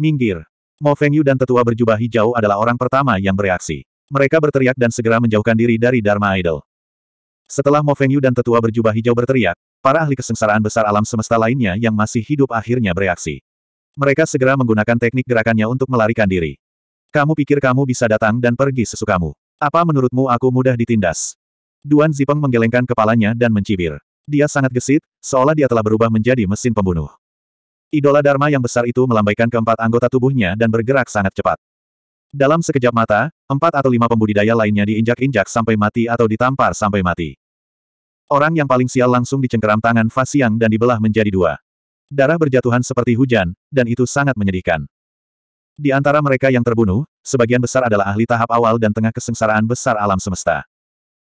Minggir. Mo Feng Yu dan tetua berjubah hijau adalah orang pertama yang bereaksi. Mereka berteriak dan segera menjauhkan diri dari Dharma Idol. Setelah Mo Feng Yu dan tetua berjubah hijau berteriak, para ahli kesengsaraan besar alam semesta lainnya yang masih hidup akhirnya bereaksi. Mereka segera menggunakan teknik gerakannya untuk melarikan diri. Kamu pikir kamu bisa datang dan pergi sesukamu. Apa menurutmu aku mudah ditindas? Duan Zipeng menggelengkan kepalanya dan mencibir. Dia sangat gesit, seolah dia telah berubah menjadi mesin pembunuh. Idola Dharma yang besar itu melambaikan keempat anggota tubuhnya dan bergerak sangat cepat. Dalam sekejap mata, empat atau lima pembudidaya lainnya diinjak-injak sampai mati atau ditampar sampai mati. Orang yang paling sial langsung dicengkeram tangan Fasiang dan dibelah menjadi dua. Darah berjatuhan seperti hujan, dan itu sangat menyedihkan. Di antara mereka yang terbunuh, sebagian besar adalah ahli tahap awal dan tengah kesengsaraan besar alam semesta.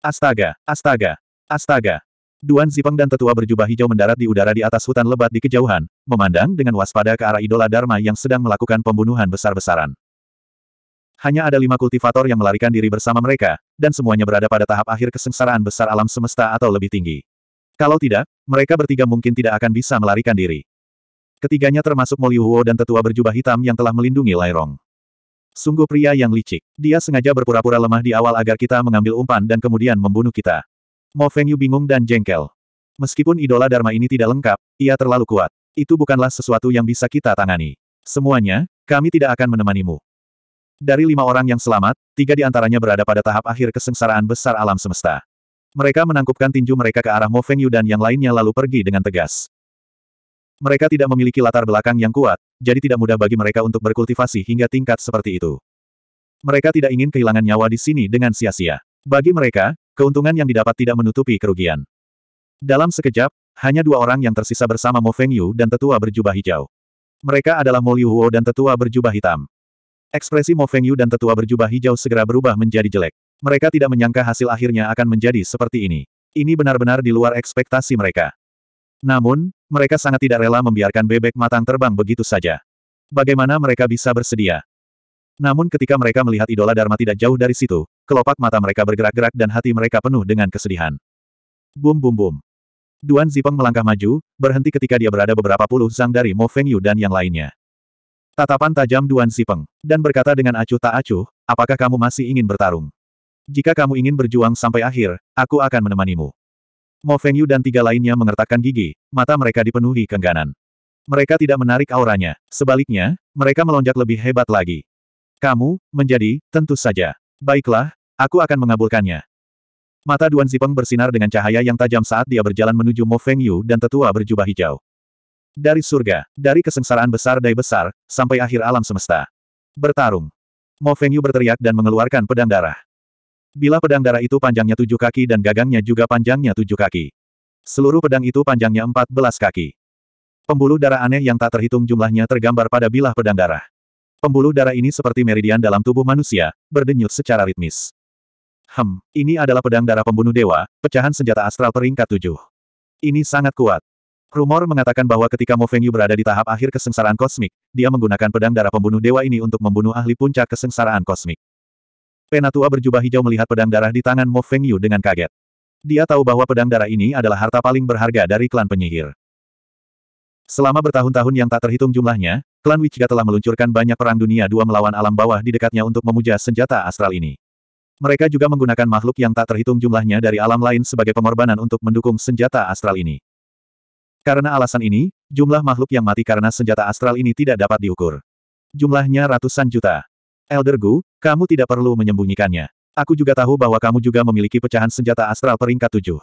Astaga, astaga, astaga. Duan Zipeng dan tetua berjubah hijau mendarat di udara di atas hutan lebat di kejauhan, memandang dengan waspada ke arah idola Dharma yang sedang melakukan pembunuhan besar-besaran. Hanya ada lima kultivator yang melarikan diri bersama mereka, dan semuanya berada pada tahap akhir kesengsaraan besar alam semesta atau lebih tinggi. Kalau tidak, mereka bertiga mungkin tidak akan bisa melarikan diri. Ketiganya termasuk Moliuhuo dan tetua berjubah hitam yang telah melindungi Lairong. Sungguh pria yang licik. Dia sengaja berpura-pura lemah di awal agar kita mengambil umpan dan kemudian membunuh kita. Mo Fengyu bingung dan jengkel. Meskipun idola Dharma ini tidak lengkap, ia terlalu kuat itu bukanlah sesuatu yang bisa kita tangani. Semuanya, kami tidak akan menemanimu. Dari lima orang yang selamat, tiga di antaranya berada pada tahap akhir kesengsaraan besar alam semesta. Mereka menangkupkan tinju mereka ke arah Mo Feng Yu dan yang lainnya lalu pergi dengan tegas. Mereka tidak memiliki latar belakang yang kuat, jadi tidak mudah bagi mereka untuk berkultivasi hingga tingkat seperti itu. Mereka tidak ingin kehilangan nyawa di sini dengan sia-sia. Bagi mereka, keuntungan yang didapat tidak menutupi kerugian. Dalam sekejap, hanya dua orang yang tersisa bersama Mo Feng Yu dan tetua berjubah hijau. Mereka adalah Mo Liu Huo dan tetua berjubah hitam. Ekspresi Mo Feng Yu dan tetua berjubah hijau segera berubah menjadi jelek. Mereka tidak menyangka hasil akhirnya akan menjadi seperti ini. Ini benar-benar di luar ekspektasi mereka. Namun, mereka sangat tidak rela membiarkan bebek matang terbang begitu saja. Bagaimana mereka bisa bersedia? Namun ketika mereka melihat idola Dharma tidak jauh dari situ, kelopak mata mereka bergerak-gerak dan hati mereka penuh dengan kesedihan. Bum bum bum. Duan Zipeng melangkah maju, berhenti ketika dia berada beberapa puluh zhang dari Mo Feng Yu dan yang lainnya. Tatapan tajam Duan Zipeng, dan berkata dengan acuh tak acuh, apakah kamu masih ingin bertarung? Jika kamu ingin berjuang sampai akhir, aku akan menemanimu. Mo Feng Yu dan tiga lainnya mengertakkan gigi, mata mereka dipenuhi kengganan. Mereka tidak menarik auranya, sebaliknya, mereka melonjak lebih hebat lagi. Kamu, menjadi, tentu saja. Baiklah, aku akan mengabulkannya. Mata Duan Zipeng bersinar dengan cahaya yang tajam saat dia berjalan menuju Mo Feng Yu dan tetua berjubah hijau. Dari surga, dari kesengsaraan besar dai besar, sampai akhir alam semesta. Bertarung. Mo Feng Yu berteriak dan mengeluarkan pedang darah. Bila pedang darah itu panjangnya tujuh kaki dan gagangnya juga panjangnya tujuh kaki. Seluruh pedang itu panjangnya empat belas kaki. Pembuluh darah aneh yang tak terhitung jumlahnya tergambar pada bilah pedang darah. Pembuluh darah ini seperti meridian dalam tubuh manusia, berdenyut secara ritmis. Hem, ini adalah pedang darah pembunuh dewa, pecahan senjata astral peringkat tujuh. Ini sangat kuat. Rumor mengatakan bahwa ketika Mo Fengyu berada di tahap akhir kesengsaraan kosmik, dia menggunakan pedang darah pembunuh dewa ini untuk membunuh ahli puncak kesengsaraan kosmik. Penatua berjubah hijau melihat pedang darah di tangan Mo Fengyu dengan kaget. Dia tahu bahwa pedang darah ini adalah harta paling berharga dari klan penyihir. Selama bertahun-tahun yang tak terhitung jumlahnya, klan Wichiga telah meluncurkan banyak perang dunia dua melawan alam bawah di dekatnya untuk memuja senjata astral ini. Mereka juga menggunakan makhluk yang tak terhitung jumlahnya dari alam lain sebagai pengorbanan untuk mendukung senjata astral ini. Karena alasan ini, jumlah makhluk yang mati karena senjata astral ini tidak dapat diukur. Jumlahnya ratusan juta. Elder Gu, kamu tidak perlu menyembunyikannya. Aku juga tahu bahwa kamu juga memiliki pecahan senjata astral peringkat tujuh.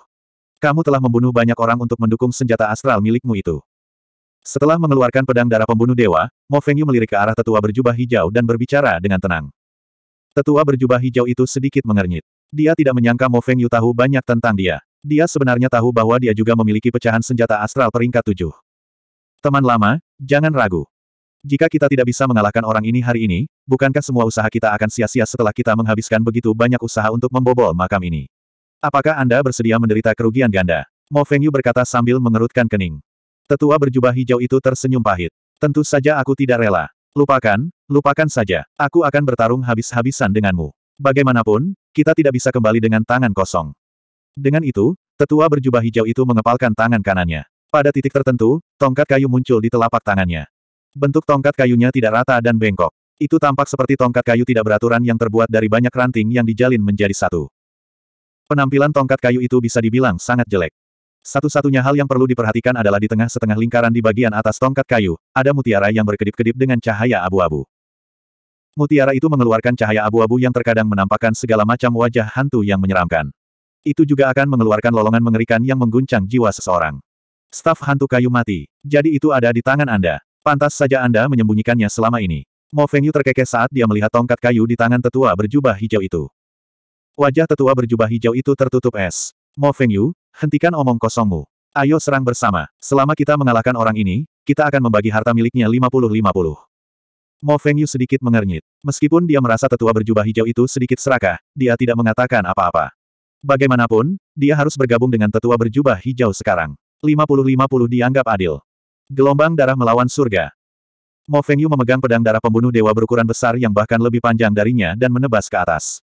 Kamu telah membunuh banyak orang untuk mendukung senjata astral milikmu itu. Setelah mengeluarkan pedang darah pembunuh dewa, Mo Fengyu melirik ke arah tetua berjubah hijau dan berbicara dengan tenang. Tetua berjubah hijau itu sedikit mengernyit. Dia tidak menyangka Mo Feng Yu tahu banyak tentang dia. Dia sebenarnya tahu bahwa dia juga memiliki pecahan senjata astral peringkat tujuh. Teman lama, jangan ragu. Jika kita tidak bisa mengalahkan orang ini hari ini, bukankah semua usaha kita akan sia-sia setelah kita menghabiskan begitu banyak usaha untuk membobol makam ini? Apakah Anda bersedia menderita kerugian ganda? Mo Feng Yu berkata sambil mengerutkan kening. Tetua berjubah hijau itu tersenyum pahit. Tentu saja aku tidak rela. Lupakan, lupakan saja. Aku akan bertarung habis-habisan denganmu. Bagaimanapun, kita tidak bisa kembali dengan tangan kosong. Dengan itu, tetua berjubah hijau itu mengepalkan tangan kanannya. Pada titik tertentu, tongkat kayu muncul di telapak tangannya. Bentuk tongkat kayunya tidak rata dan bengkok. Itu tampak seperti tongkat kayu tidak beraturan yang terbuat dari banyak ranting yang dijalin menjadi satu. Penampilan tongkat kayu itu bisa dibilang sangat jelek. Satu-satunya hal yang perlu diperhatikan adalah di tengah setengah lingkaran di bagian atas tongkat kayu, ada mutiara yang berkedip-kedip dengan cahaya abu-abu. Mutiara itu mengeluarkan cahaya abu-abu yang terkadang menampakkan segala macam wajah hantu yang menyeramkan. Itu juga akan mengeluarkan lolongan mengerikan yang mengguncang jiwa seseorang. Staf hantu kayu mati. Jadi itu ada di tangan Anda. Pantas saja Anda menyembunyikannya selama ini. Mo Fengyu terkekeh saat dia melihat tongkat kayu di tangan tetua berjubah hijau itu. Wajah tetua berjubah hijau itu tertutup es. Mo Fengyu, Hentikan omong kosongmu. Ayo serang bersama. Selama kita mengalahkan orang ini, kita akan membagi harta miliknya 50-50. Mo Feng Yu sedikit mengernyit. Meskipun dia merasa tetua berjubah hijau itu sedikit serakah, dia tidak mengatakan apa-apa. Bagaimanapun, dia harus bergabung dengan tetua berjubah hijau sekarang. 50-50 dianggap adil. Gelombang darah melawan surga. Mo Feng Yu memegang pedang darah pembunuh dewa berukuran besar yang bahkan lebih panjang darinya dan menebas ke atas.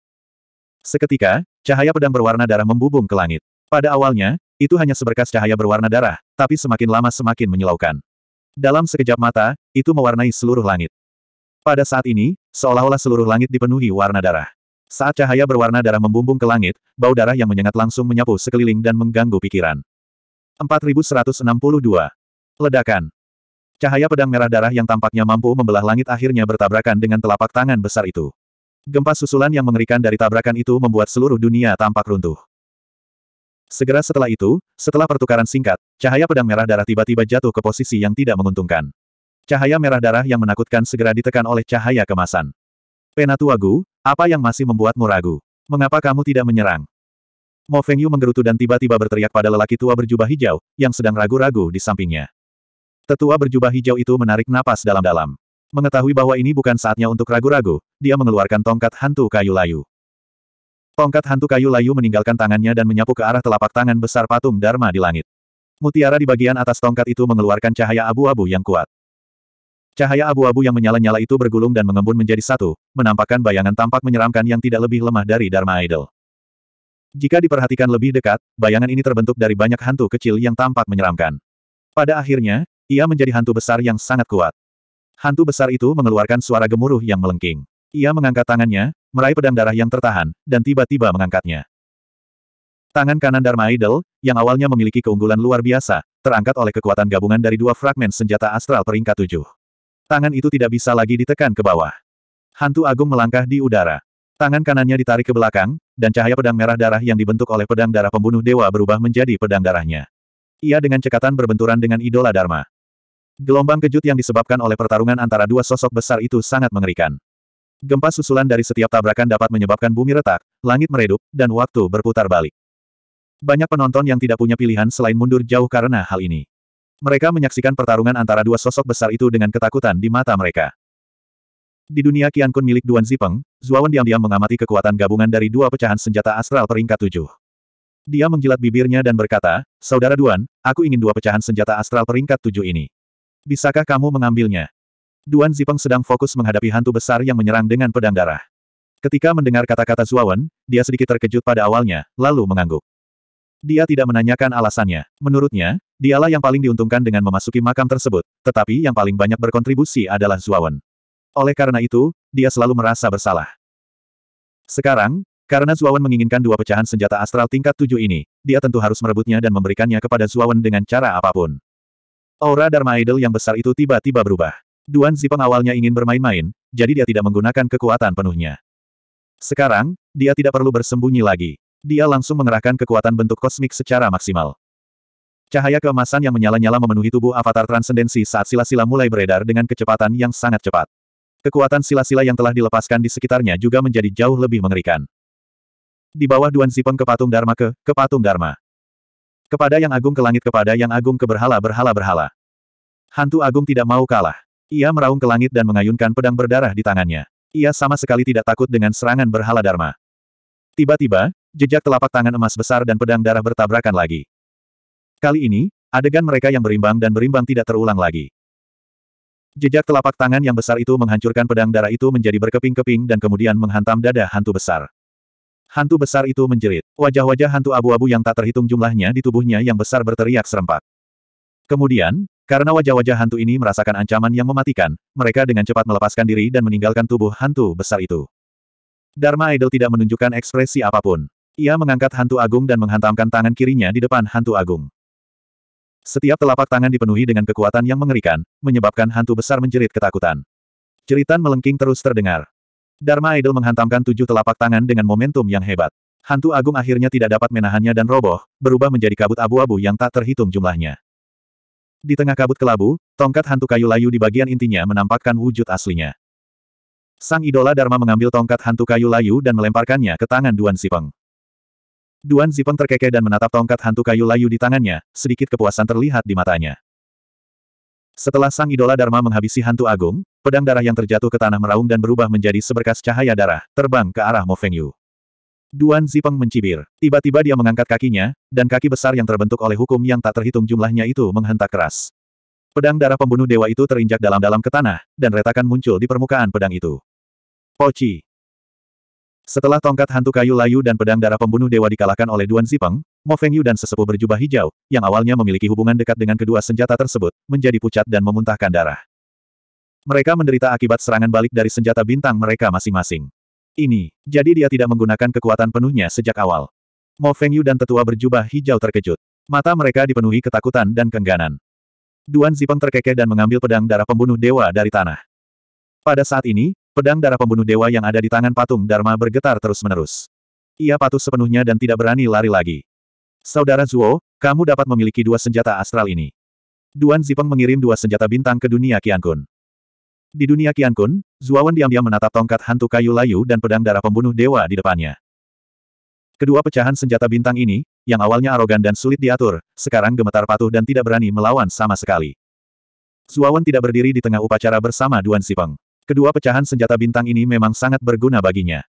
Seketika, cahaya pedang berwarna darah membubung ke langit. Pada awalnya, itu hanya seberkas cahaya berwarna darah, tapi semakin lama semakin menyilaukan. Dalam sekejap mata, itu mewarnai seluruh langit. Pada saat ini, seolah-olah seluruh langit dipenuhi warna darah. Saat cahaya berwarna darah membumbung ke langit, bau darah yang menyengat langsung menyapu sekeliling dan mengganggu pikiran. 4162. Ledakan. Cahaya pedang merah darah yang tampaknya mampu membelah langit akhirnya bertabrakan dengan telapak tangan besar itu. Gempa susulan yang mengerikan dari tabrakan itu membuat seluruh dunia tampak runtuh. Segera setelah itu, setelah pertukaran singkat, cahaya pedang merah darah tiba-tiba jatuh ke posisi yang tidak menguntungkan. Cahaya merah darah yang menakutkan segera ditekan oleh cahaya kemasan. Penatuagu, apa yang masih membuatmu ragu? Mengapa kamu tidak menyerang? Mo Feng Yu menggerutu dan tiba-tiba berteriak pada lelaki tua berjubah hijau, yang sedang ragu-ragu di sampingnya. Tetua berjubah hijau itu menarik napas dalam-dalam. Mengetahui bahwa ini bukan saatnya untuk ragu-ragu, dia mengeluarkan tongkat hantu kayu layu. Tongkat hantu kayu layu meninggalkan tangannya dan menyapu ke arah telapak tangan besar patung Dharma di langit. Mutiara di bagian atas tongkat itu mengeluarkan cahaya abu-abu yang kuat. Cahaya abu-abu yang menyala-nyala itu bergulung dan mengembun menjadi satu, menampakkan bayangan tampak menyeramkan yang tidak lebih lemah dari Dharma Idol. Jika diperhatikan lebih dekat, bayangan ini terbentuk dari banyak hantu kecil yang tampak menyeramkan. Pada akhirnya, ia menjadi hantu besar yang sangat kuat. Hantu besar itu mengeluarkan suara gemuruh yang melengking. Ia mengangkat tangannya, meraih pedang darah yang tertahan, dan tiba-tiba mengangkatnya. Tangan kanan Dharma Idol, yang awalnya memiliki keunggulan luar biasa, terangkat oleh kekuatan gabungan dari dua fragmen senjata astral peringkat tujuh. Tangan itu tidak bisa lagi ditekan ke bawah. Hantu Agung melangkah di udara. Tangan kanannya ditarik ke belakang, dan cahaya pedang merah darah yang dibentuk oleh pedang darah pembunuh dewa berubah menjadi pedang darahnya. Ia dengan cekatan berbenturan dengan idola Dharma. Gelombang kejut yang disebabkan oleh pertarungan antara dua sosok besar itu sangat mengerikan. Gempa susulan dari setiap tabrakan dapat menyebabkan bumi retak, langit meredup, dan waktu berputar balik. Banyak penonton yang tidak punya pilihan selain mundur jauh karena hal ini. Mereka menyaksikan pertarungan antara dua sosok besar itu dengan ketakutan di mata mereka. Di dunia Qiankun Kun milik Duan Zipeng, Zuawan diam-diam mengamati kekuatan gabungan dari dua pecahan senjata astral peringkat tujuh. Dia menjilat bibirnya dan berkata, Saudara Duan, aku ingin dua pecahan senjata astral peringkat tujuh ini. Bisakah kamu mengambilnya? Duan Zipeng sedang fokus menghadapi hantu besar yang menyerang dengan pedang darah. Ketika mendengar kata-kata Zuawan, dia sedikit terkejut pada awalnya, lalu mengangguk. Dia tidak menanyakan alasannya. Menurutnya, dialah yang paling diuntungkan dengan memasuki makam tersebut, tetapi yang paling banyak berkontribusi adalah Zuawan. Oleh karena itu, dia selalu merasa bersalah. Sekarang, karena Zuawan menginginkan dua pecahan senjata astral tingkat tujuh ini, dia tentu harus merebutnya dan memberikannya kepada Zuawan dengan cara apapun. Aura Dharma Idol yang besar itu tiba-tiba berubah. Duan Zipeng awalnya ingin bermain-main, jadi dia tidak menggunakan kekuatan penuhnya. Sekarang, dia tidak perlu bersembunyi lagi. Dia langsung mengerahkan kekuatan bentuk kosmik secara maksimal. Cahaya keemasan yang menyala-nyala memenuhi tubuh avatar transendensi saat sila-sila mulai beredar dengan kecepatan yang sangat cepat. Kekuatan sila-sila yang telah dilepaskan di sekitarnya juga menjadi jauh lebih mengerikan. Di bawah Duan Zipeng ke patung Dharma ke, ke patung Dharma. Kepada yang agung ke langit kepada yang agung ke berhala berhala berhala. Hantu agung tidak mau kalah. Ia meraung ke langit dan mengayunkan pedang berdarah di tangannya. Ia sama sekali tidak takut dengan serangan berhala Dharma. Tiba-tiba, jejak telapak tangan emas besar dan pedang darah bertabrakan lagi. Kali ini, adegan mereka yang berimbang dan berimbang tidak terulang lagi. Jejak telapak tangan yang besar itu menghancurkan pedang darah itu menjadi berkeping-keping dan kemudian menghantam dada hantu besar. Hantu besar itu menjerit. Wajah-wajah hantu abu-abu yang tak terhitung jumlahnya di tubuhnya yang besar berteriak serempak. Kemudian, karena wajah-wajah hantu ini merasakan ancaman yang mematikan, mereka dengan cepat melepaskan diri dan meninggalkan tubuh hantu besar itu. Dharma Idol tidak menunjukkan ekspresi apapun. Ia mengangkat hantu agung dan menghantamkan tangan kirinya di depan hantu agung. Setiap telapak tangan dipenuhi dengan kekuatan yang mengerikan, menyebabkan hantu besar menjerit ketakutan. Jeritan melengking terus terdengar. Dharma Idol menghantamkan tujuh telapak tangan dengan momentum yang hebat. Hantu agung akhirnya tidak dapat menahannya dan roboh, berubah menjadi kabut abu-abu yang tak terhitung jumlahnya. Di tengah kabut kelabu, tongkat hantu kayu layu di bagian intinya menampakkan wujud aslinya. Sang idola Dharma mengambil tongkat hantu kayu layu dan melemparkannya ke tangan Duan Zipeng. Duan Zipeng terkekeh dan menatap tongkat hantu kayu layu di tangannya, sedikit kepuasan terlihat di matanya. Setelah sang idola Dharma menghabisi hantu agung, pedang darah yang terjatuh ke tanah meraung dan berubah menjadi seberkas cahaya darah, terbang ke arah Mo Feng Yu. Duan Zipeng mencibir. Tiba-tiba dia mengangkat kakinya, dan kaki besar yang terbentuk oleh hukum yang tak terhitung jumlahnya itu menghentak keras. Pedang darah pembunuh dewa itu terinjak dalam-dalam ke tanah, dan retakan muncul di permukaan pedang itu. Poci. Setelah tongkat hantu kayu layu dan pedang darah pembunuh dewa dikalahkan oleh Duan Zipeng, Mo Feng Yu dan sesepuh berjubah hijau, yang awalnya memiliki hubungan dekat dengan kedua senjata tersebut, menjadi pucat dan memuntahkan darah. Mereka menderita akibat serangan balik dari senjata bintang mereka masing-masing. Ini, jadi dia tidak menggunakan kekuatan penuhnya sejak awal. Mo Feng Yu dan tetua berjubah hijau terkejut. Mata mereka dipenuhi ketakutan dan kengganan. Duan Zipeng terkekeh dan mengambil pedang darah pembunuh dewa dari tanah. Pada saat ini, pedang darah pembunuh dewa yang ada di tangan patung Dharma bergetar terus-menerus. Ia patuh sepenuhnya dan tidak berani lari lagi. Saudara Zuo, kamu dapat memiliki dua senjata astral ini. Duan Zipeng mengirim dua senjata bintang ke dunia Qiankun. Di dunia Qiankun, Zuawan diam-diam menatap tongkat hantu kayu layu dan pedang darah pembunuh dewa di depannya. Kedua pecahan senjata bintang ini, yang awalnya arogan dan sulit diatur, sekarang gemetar patuh dan tidak berani melawan sama sekali. Zuawan tidak berdiri di tengah upacara bersama Duan Sipeng. Kedua pecahan senjata bintang ini memang sangat berguna baginya.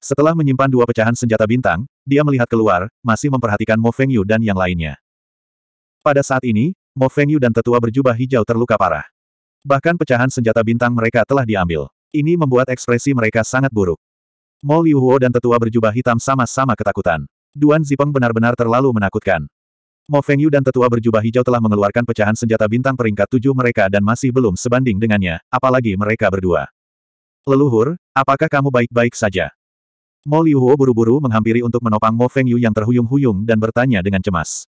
Setelah menyimpan dua pecahan senjata bintang, dia melihat keluar, masih memperhatikan Mo Feng Yu dan yang lainnya. Pada saat ini, Mo Feng Yu dan tetua berjubah hijau terluka parah. Bahkan pecahan senjata bintang mereka telah diambil. Ini membuat ekspresi mereka sangat buruk. Mo Liuhuo dan tetua berjubah hitam sama-sama ketakutan. Duan Zipeng benar-benar terlalu menakutkan. Mo Yu dan tetua berjubah hijau telah mengeluarkan pecahan senjata bintang peringkat tujuh mereka dan masih belum sebanding dengannya, apalagi mereka berdua. Leluhur, apakah kamu baik-baik saja? Mo Liuhuo buru-buru menghampiri untuk menopang Mo Yu yang terhuyung-huyung dan bertanya dengan cemas.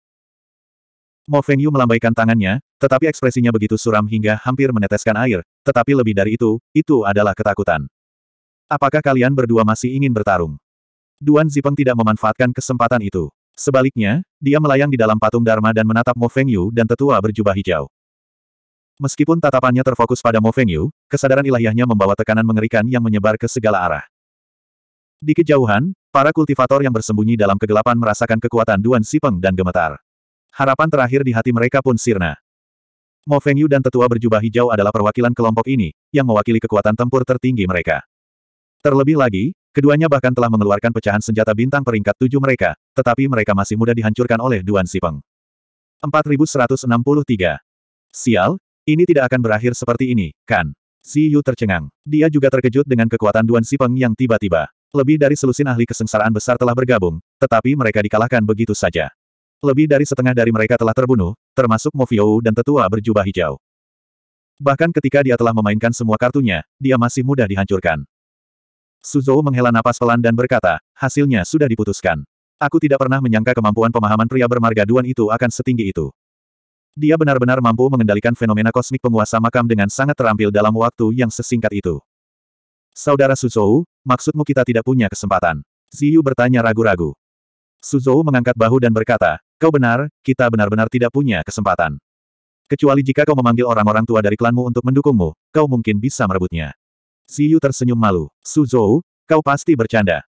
Mo Feng Yu melambaikan tangannya, tetapi ekspresinya begitu suram hingga hampir meneteskan air, tetapi lebih dari itu, itu adalah ketakutan. Apakah kalian berdua masih ingin bertarung? Duan Zipeng tidak memanfaatkan kesempatan itu. Sebaliknya, dia melayang di dalam patung Dharma dan menatap Mo Feng Yu dan tetua berjubah hijau. Meskipun tatapannya terfokus pada Mo Feng Yu, kesadaran ilahiyahnya membawa tekanan mengerikan yang menyebar ke segala arah. Di kejauhan, para kultivator yang bersembunyi dalam kegelapan merasakan kekuatan Duan Sipeng dan gemetar. Harapan terakhir di hati mereka pun sirna. Mo Feng Yu dan tetua berjubah hijau adalah perwakilan kelompok ini, yang mewakili kekuatan tempur tertinggi mereka. Terlebih lagi, keduanya bahkan telah mengeluarkan pecahan senjata bintang peringkat tujuh mereka, tetapi mereka masih mudah dihancurkan oleh Duan Sipeng. 4163. Sial, ini tidak akan berakhir seperti ini, kan? Si Yu tercengang. Dia juga terkejut dengan kekuatan Duan Sipeng yang tiba-tiba. Lebih dari selusin ahli kesengsaraan besar telah bergabung, tetapi mereka dikalahkan begitu saja. Lebih dari setengah dari mereka telah terbunuh, termasuk Mofiou dan tetua berjubah hijau. Bahkan ketika dia telah memainkan semua kartunya, dia masih mudah dihancurkan. Suzhou menghela napas pelan dan berkata, hasilnya sudah diputuskan. Aku tidak pernah menyangka kemampuan pemahaman pria bermarga Duan itu akan setinggi itu. Dia benar-benar mampu mengendalikan fenomena kosmik penguasa makam dengan sangat terampil dalam waktu yang sesingkat itu. Saudara Suzhou, maksudmu kita tidak punya kesempatan? Ziyu bertanya ragu-ragu. Suzhou mengangkat bahu dan berkata, kau benar, kita benar-benar tidak punya kesempatan. Kecuali jika kau memanggil orang-orang tua dari klanmu untuk mendukungmu, kau mungkin bisa merebutnya. Ziyu tersenyum malu. Suzhou, kau pasti bercanda.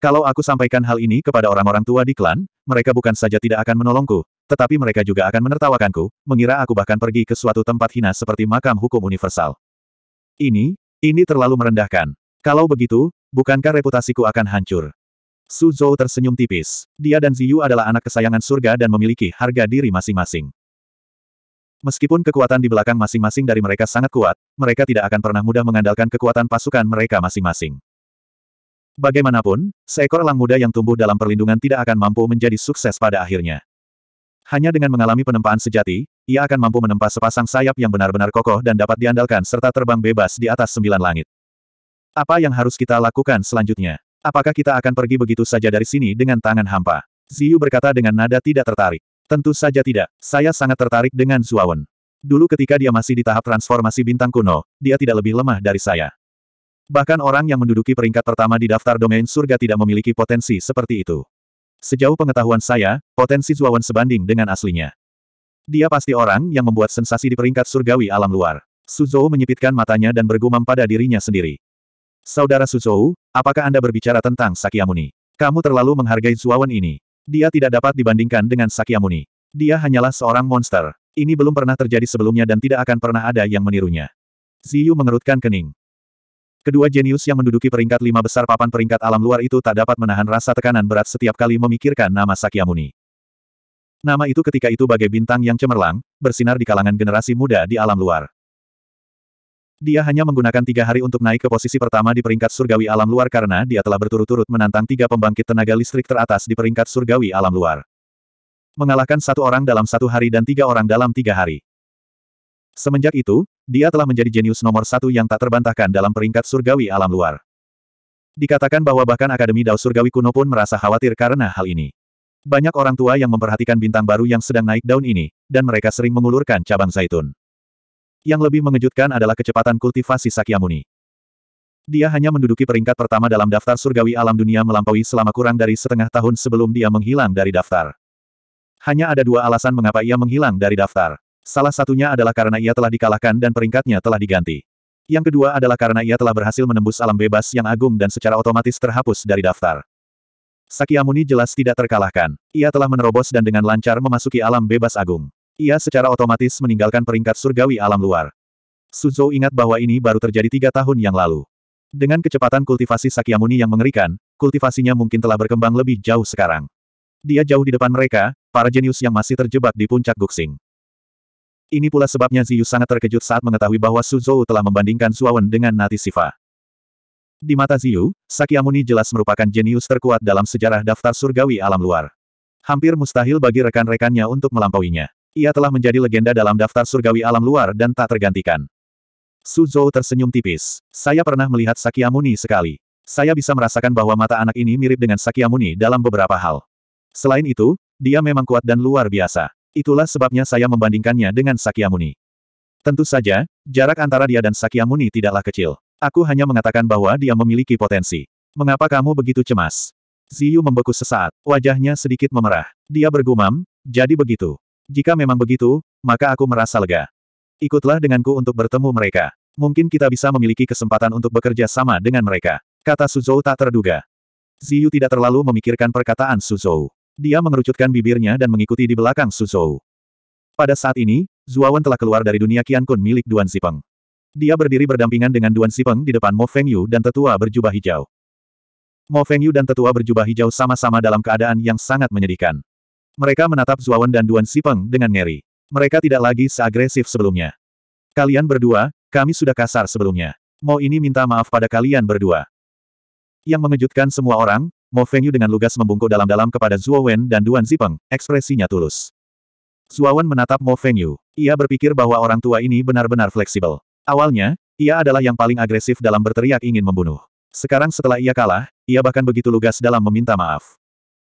Kalau aku sampaikan hal ini kepada orang-orang tua di klan, mereka bukan saja tidak akan menolongku, tetapi mereka juga akan menertawakanku, mengira aku bahkan pergi ke suatu tempat hina seperti makam hukum universal. Ini, ini terlalu merendahkan. Kalau begitu, bukankah reputasiku akan hancur? Su Zhou tersenyum tipis. Dia dan Ziyu adalah anak kesayangan surga dan memiliki harga diri masing-masing. Meskipun kekuatan di belakang masing-masing dari mereka sangat kuat, mereka tidak akan pernah mudah mengandalkan kekuatan pasukan mereka masing-masing. Bagaimanapun, seekor elang muda yang tumbuh dalam perlindungan tidak akan mampu menjadi sukses pada akhirnya. Hanya dengan mengalami penempaan sejati, ia akan mampu menempa sepasang sayap yang benar-benar kokoh dan dapat diandalkan serta terbang bebas di atas sembilan langit. Apa yang harus kita lakukan selanjutnya? Apakah kita akan pergi begitu saja dari sini dengan tangan hampa? Ziyu berkata dengan nada tidak tertarik. Tentu saja tidak, saya sangat tertarik dengan Zuawan. Dulu ketika dia masih di tahap transformasi bintang kuno, dia tidak lebih lemah dari saya. Bahkan orang yang menduduki peringkat pertama di daftar domain surga tidak memiliki potensi seperti itu. Sejauh pengetahuan saya, potensi Zuawan sebanding dengan aslinya. Dia pasti orang yang membuat sensasi di peringkat surgawi alam luar. Suzhou menyipitkan matanya dan bergumam pada dirinya sendiri. Saudara Suzhou, apakah Anda berbicara tentang Sakyamuni? Kamu terlalu menghargai Zuawan ini. Dia tidak dapat dibandingkan dengan Sakyamuni. Dia hanyalah seorang monster. Ini belum pernah terjadi sebelumnya dan tidak akan pernah ada yang menirunya. Ziyu mengerutkan kening. Kedua jenius yang menduduki peringkat lima besar papan peringkat alam luar itu tak dapat menahan rasa tekanan berat setiap kali memikirkan nama Sakyamuni. Nama itu ketika itu bagai bintang yang cemerlang, bersinar di kalangan generasi muda di alam luar. Dia hanya menggunakan tiga hari untuk naik ke posisi pertama di peringkat surgawi alam luar karena dia telah berturut-turut menantang tiga pembangkit tenaga listrik teratas di peringkat surgawi alam luar. Mengalahkan satu orang dalam satu hari dan tiga orang dalam tiga hari. Semenjak itu, dia telah menjadi jenius nomor satu yang tak terbantahkan dalam peringkat surgawi alam luar. Dikatakan bahwa bahkan Akademi Dao Surgawi kuno pun merasa khawatir karena hal ini. Banyak orang tua yang memperhatikan bintang baru yang sedang naik daun ini, dan mereka sering mengulurkan cabang zaitun. Yang lebih mengejutkan adalah kecepatan kultivasi Sakyamuni. Dia hanya menduduki peringkat pertama dalam daftar surgawi alam dunia melampaui selama kurang dari setengah tahun sebelum dia menghilang dari daftar. Hanya ada dua alasan mengapa ia menghilang dari daftar. Salah satunya adalah karena ia telah dikalahkan dan peringkatnya telah diganti. Yang kedua adalah karena ia telah berhasil menembus alam bebas yang agung dan secara otomatis terhapus dari daftar. Sakyamuni jelas tidak terkalahkan. Ia telah menerobos dan dengan lancar memasuki alam bebas agung. Ia secara otomatis meninggalkan peringkat surgawi alam luar. Suzhou ingat bahwa ini baru terjadi tiga tahun yang lalu. Dengan kecepatan kultivasi Sakyamuni yang mengerikan, kultivasinya mungkin telah berkembang lebih jauh sekarang. Dia jauh di depan mereka, para jenius yang masih terjebak di puncak Guxing. Ini pula sebabnya Ziyu sangat terkejut saat mengetahui bahwa Suzhou telah membandingkan Suawan dengan Nati Sifa. Di mata Ziyu, Sakyamuni jelas merupakan jenius terkuat dalam sejarah daftar surgawi alam luar. Hampir mustahil bagi rekan-rekannya untuk melampauinya. Ia telah menjadi legenda dalam daftar surgawi alam luar dan tak tergantikan. Suzhou tersenyum tipis. Saya pernah melihat Sakyamuni sekali. Saya bisa merasakan bahwa mata anak ini mirip dengan Sakyamuni dalam beberapa hal. Selain itu, dia memang kuat dan luar biasa. Itulah sebabnya saya membandingkannya dengan Sakyamuni. Tentu saja, jarak antara dia dan Sakyamuni tidaklah kecil. Aku hanya mengatakan bahwa dia memiliki potensi. Mengapa kamu begitu cemas? Ziyu membeku sesaat, wajahnya sedikit memerah. Dia bergumam, jadi begitu. Jika memang begitu, maka aku merasa lega. Ikutlah denganku untuk bertemu mereka. Mungkin kita bisa memiliki kesempatan untuk bekerja sama dengan mereka. Kata Suzhou tak terduga. Ziyu tidak terlalu memikirkan perkataan Suzhou. Dia mengerucutkan bibirnya dan mengikuti di belakang Suzhou. Pada saat ini, Zuawan telah keluar dari dunia Qian Kun milik Duan Sipeng. Dia berdiri berdampingan dengan Duan Sipeng di depan Mo Feng Yu dan tetua berjubah hijau. Mo Feng Yu dan tetua berjubah hijau sama-sama dalam keadaan yang sangat menyedihkan. Mereka menatap Zuawan dan Duan Sipeng dengan ngeri. Mereka tidak lagi seagresif sebelumnya. Kalian berdua, kami sudah kasar sebelumnya. Mo ini minta maaf pada kalian berdua. Yang mengejutkan semua orang, Mo Fengyu dengan lugas membungkuk dalam-dalam kepada Zuo Wen dan Duan Zipeng, ekspresinya tulus. Zuawan menatap Mo Fengyu. Ia berpikir bahwa orang tua ini benar-benar fleksibel. Awalnya, ia adalah yang paling agresif dalam berteriak ingin membunuh. Sekarang setelah ia kalah, ia bahkan begitu lugas dalam meminta maaf.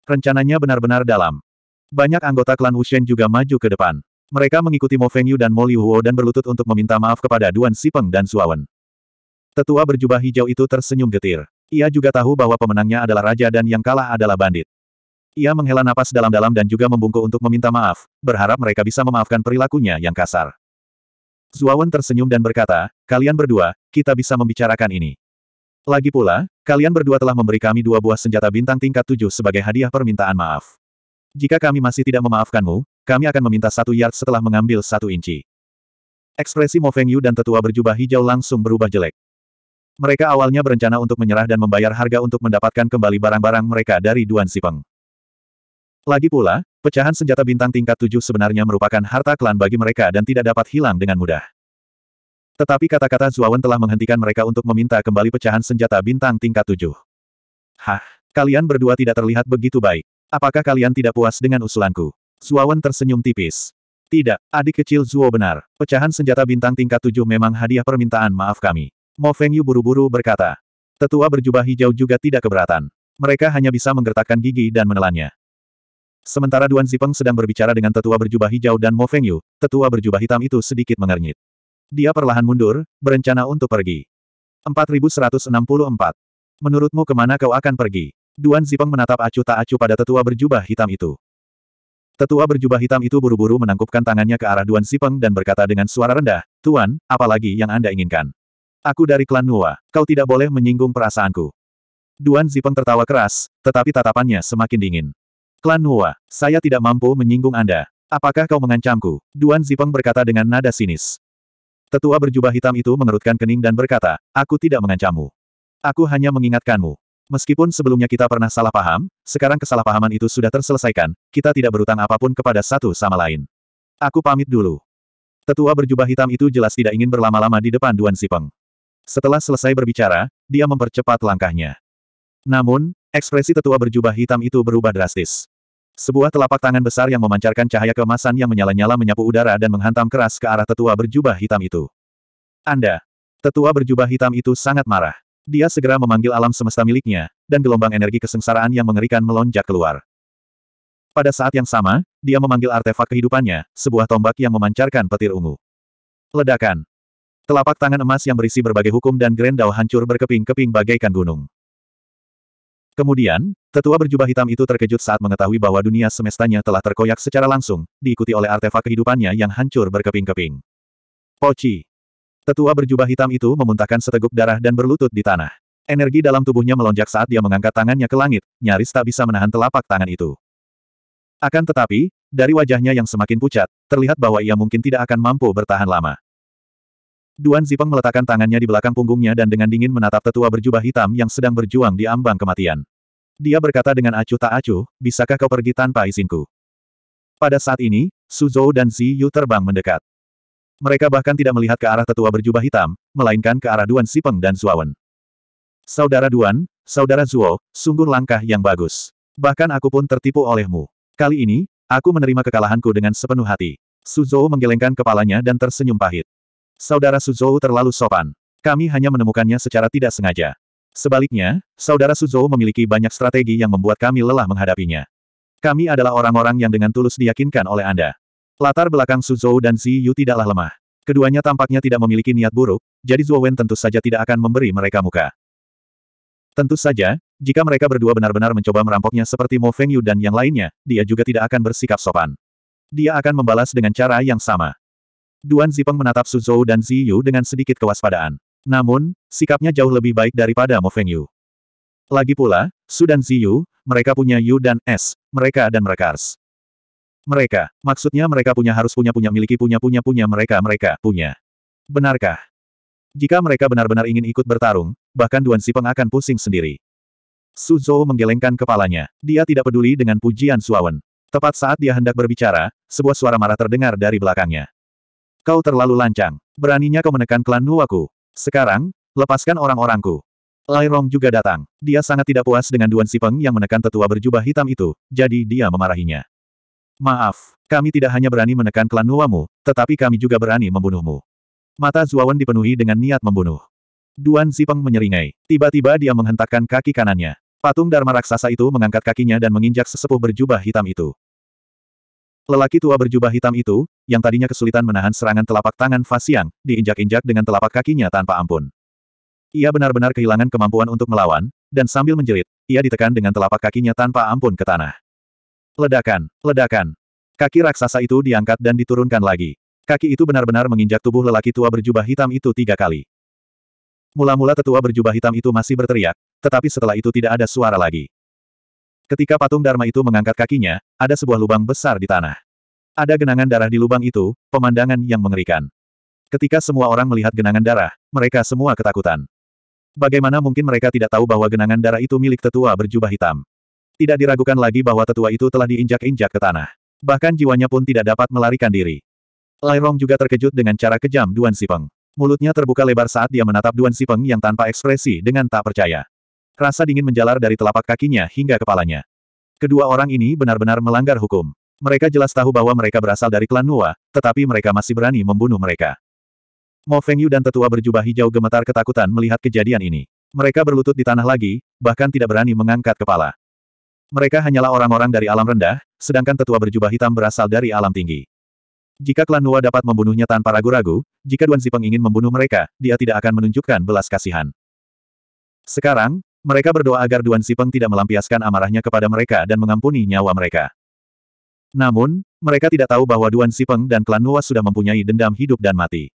Rencananya benar-benar dalam. Banyak anggota klan Wushen juga maju ke depan. Mereka mengikuti Mo Fengyu dan Mo Liuhuo dan berlutut untuk meminta maaf kepada Duan Sipeng dan Suawen. Tetua berjubah hijau itu tersenyum getir. Ia juga tahu bahwa pemenangnya adalah raja dan yang kalah adalah bandit. Ia menghela napas dalam-dalam dan juga membungkuk untuk meminta maaf, berharap mereka bisa memaafkan perilakunya yang kasar. Zuawan tersenyum dan berkata, kalian berdua, kita bisa membicarakan ini. Lagi pula, kalian berdua telah memberi kami dua buah senjata bintang tingkat tujuh sebagai hadiah permintaan maaf. Jika kami masih tidak memaafkanmu, kami akan meminta satu yard setelah mengambil satu inci. Ekspresi Mo Feng Yu dan tetua berjubah hijau langsung berubah jelek. Mereka awalnya berencana untuk menyerah dan membayar harga untuk mendapatkan kembali barang-barang mereka dari Duan Sipeng. Lagi pula, pecahan senjata bintang tingkat tujuh sebenarnya merupakan harta klan bagi mereka dan tidak dapat hilang dengan mudah. Tetapi kata-kata Zuawan telah menghentikan mereka untuk meminta kembali pecahan senjata bintang tingkat tujuh. Hah, kalian berdua tidak terlihat begitu baik. Apakah kalian tidak puas dengan usulanku? Zuawan tersenyum tipis. Tidak, adik kecil Zuo benar. Pecahan senjata bintang tingkat tujuh memang hadiah permintaan maaf kami. Mo Feng Yu buru-buru berkata. Tetua berjubah hijau juga tidak keberatan. Mereka hanya bisa menggertakkan gigi dan menelannya. Sementara Duan Zipeng sedang berbicara dengan tetua berjubah hijau dan Mo Feng Yu, tetua berjubah hitam itu sedikit mengernyit. Dia perlahan mundur, berencana untuk pergi. 4164. Menurutmu kemana kau akan pergi? Duan Zipeng menatap acuh tak acuh pada tetua berjubah hitam itu. Tetua berjubah hitam itu buru-buru menangkupkan tangannya ke arah Duan Zipeng dan berkata dengan suara rendah, Tuan, apalagi yang Anda inginkan? Aku dari klan Nuwa, kau tidak boleh menyinggung perasaanku. Duan Zipeng tertawa keras, tetapi tatapannya semakin dingin. Klan Nuwa, saya tidak mampu menyinggung Anda. Apakah kau mengancamku? Duan Zipeng berkata dengan nada sinis. Tetua berjubah hitam itu mengerutkan kening dan berkata, Aku tidak mengancammu. Aku hanya mengingatkanmu. Meskipun sebelumnya kita pernah salah paham, sekarang kesalahpahaman itu sudah terselesaikan, kita tidak berutang apapun kepada satu sama lain. Aku pamit dulu. Tetua berjubah hitam itu jelas tidak ingin berlama-lama di depan Duan Sipeng. Setelah selesai berbicara, dia mempercepat langkahnya. Namun, ekspresi tetua berjubah hitam itu berubah drastis. Sebuah telapak tangan besar yang memancarkan cahaya kemasan yang menyala-nyala menyapu udara dan menghantam keras ke arah tetua berjubah hitam itu. Anda! Tetua berjubah hitam itu sangat marah. Dia segera memanggil alam semesta miliknya, dan gelombang energi kesengsaraan yang mengerikan melonjak keluar. Pada saat yang sama, dia memanggil artefak kehidupannya, sebuah tombak yang memancarkan petir ungu. Ledakan. Telapak tangan emas yang berisi berbagai hukum dan grendau hancur berkeping-keping bagaikan gunung. Kemudian, tetua berjubah hitam itu terkejut saat mengetahui bahwa dunia semestanya telah terkoyak secara langsung, diikuti oleh artefak kehidupannya yang hancur berkeping-keping. Poci. Tetua berjubah hitam itu memuntahkan seteguk darah dan berlutut di tanah. Energi dalam tubuhnya melonjak saat dia mengangkat tangannya ke langit, nyaris tak bisa menahan telapak tangan itu. Akan tetapi, dari wajahnya yang semakin pucat, terlihat bahwa ia mungkin tidak akan mampu bertahan lama. Duan Zipeng meletakkan tangannya di belakang punggungnya dan dengan dingin menatap tetua berjubah hitam yang sedang berjuang di ambang kematian. Dia berkata dengan acuh tak acuh, bisakah kau pergi tanpa izinku? Pada saat ini, Suzhou dan Zi Yu terbang mendekat. Mereka bahkan tidak melihat ke arah tetua berjubah hitam, melainkan ke arah Duan Sipeng dan Zuawan. Saudara Duan, Saudara Zuo, sungguh langkah yang bagus. Bahkan aku pun tertipu olehmu. Kali ini, aku menerima kekalahanku dengan sepenuh hati. Suzhou menggelengkan kepalanya dan tersenyum pahit. Saudara Suzhou terlalu sopan. Kami hanya menemukannya secara tidak sengaja. Sebaliknya, saudara Suzhou memiliki banyak strategi yang membuat kami lelah menghadapinya. Kami adalah orang-orang yang dengan tulus diyakinkan oleh Anda. Latar belakang Su Zhou dan Zi Yu tidaklah lemah. Keduanya tampaknya tidak memiliki niat buruk, jadi Zuo Wen tentu saja tidak akan memberi mereka muka. Tentu saja, jika mereka berdua benar-benar mencoba merampoknya seperti Mo Feng Yu dan yang lainnya, dia juga tidak akan bersikap sopan. Dia akan membalas dengan cara yang sama. Duan Zipeng menatap Su Zhou dan Zi Yu dengan sedikit kewaspadaan. Namun, sikapnya jauh lebih baik daripada Mo Feng Yu. Lagi pula, Su dan Zi Yu, mereka punya Yu dan S, mereka dan mereka Ars. Mereka, maksudnya mereka punya harus punya punya miliki punya punya punya mereka mereka punya. Benarkah? Jika mereka benar-benar ingin ikut bertarung, bahkan Duan Sipeng akan pusing sendiri. Su Suzhou menggelengkan kepalanya. Dia tidak peduli dengan pujian Suawen. Tepat saat dia hendak berbicara, sebuah suara marah terdengar dari belakangnya. Kau terlalu lancang. Beraninya kau menekan klan Nuwaku. Sekarang, lepaskan orang-orangku. Lai Rong juga datang. Dia sangat tidak puas dengan Duan Sipeng yang menekan tetua berjubah hitam itu, jadi dia memarahinya. Maaf, kami tidak hanya berani menekan klan Nuwamu, tetapi kami juga berani membunuhmu. Mata Zuawan dipenuhi dengan niat membunuh. Duan Zipeng menyeringai. Tiba-tiba dia menghentakkan kaki kanannya. Patung Dharma raksasa itu mengangkat kakinya dan menginjak sesepuh berjubah hitam itu. Lelaki tua berjubah hitam itu, yang tadinya kesulitan menahan serangan telapak tangan Fasiang, diinjak-injak dengan telapak kakinya tanpa ampun. Ia benar-benar kehilangan kemampuan untuk melawan, dan sambil menjerit, ia ditekan dengan telapak kakinya tanpa ampun ke tanah. Ledakan, ledakan. Kaki raksasa itu diangkat dan diturunkan lagi. Kaki itu benar-benar menginjak tubuh lelaki tua berjubah hitam itu tiga kali. Mula-mula tetua berjubah hitam itu masih berteriak, tetapi setelah itu tidak ada suara lagi. Ketika patung Dharma itu mengangkat kakinya, ada sebuah lubang besar di tanah. Ada genangan darah di lubang itu, pemandangan yang mengerikan. Ketika semua orang melihat genangan darah, mereka semua ketakutan. Bagaimana mungkin mereka tidak tahu bahwa genangan darah itu milik tetua berjubah hitam? Tidak diragukan lagi bahwa tetua itu telah diinjak-injak ke tanah. Bahkan jiwanya pun tidak dapat melarikan diri. Lai Rong juga terkejut dengan cara kejam Duan Sipeng. Mulutnya terbuka lebar saat dia menatap Duan Sipeng yang tanpa ekspresi dengan tak percaya. Rasa dingin menjalar dari telapak kakinya hingga kepalanya. Kedua orang ini benar-benar melanggar hukum. Mereka jelas tahu bahwa mereka berasal dari klan Nua, tetapi mereka masih berani membunuh mereka. Mo Feng Yu dan tetua berjubah hijau gemetar ketakutan melihat kejadian ini. Mereka berlutut di tanah lagi, bahkan tidak berani mengangkat kepala. Mereka hanyalah orang-orang dari alam rendah, sedangkan tetua berjubah hitam berasal dari alam tinggi. Jika klan Nua dapat membunuhnya tanpa ragu-ragu, jika Duan Zipeng ingin membunuh mereka, dia tidak akan menunjukkan belas kasihan. Sekarang, mereka berdoa agar Duan Zipeng tidak melampiaskan amarahnya kepada mereka dan mengampuni nyawa mereka. Namun, mereka tidak tahu bahwa Duan Zipeng dan klan Nua sudah mempunyai dendam hidup dan mati.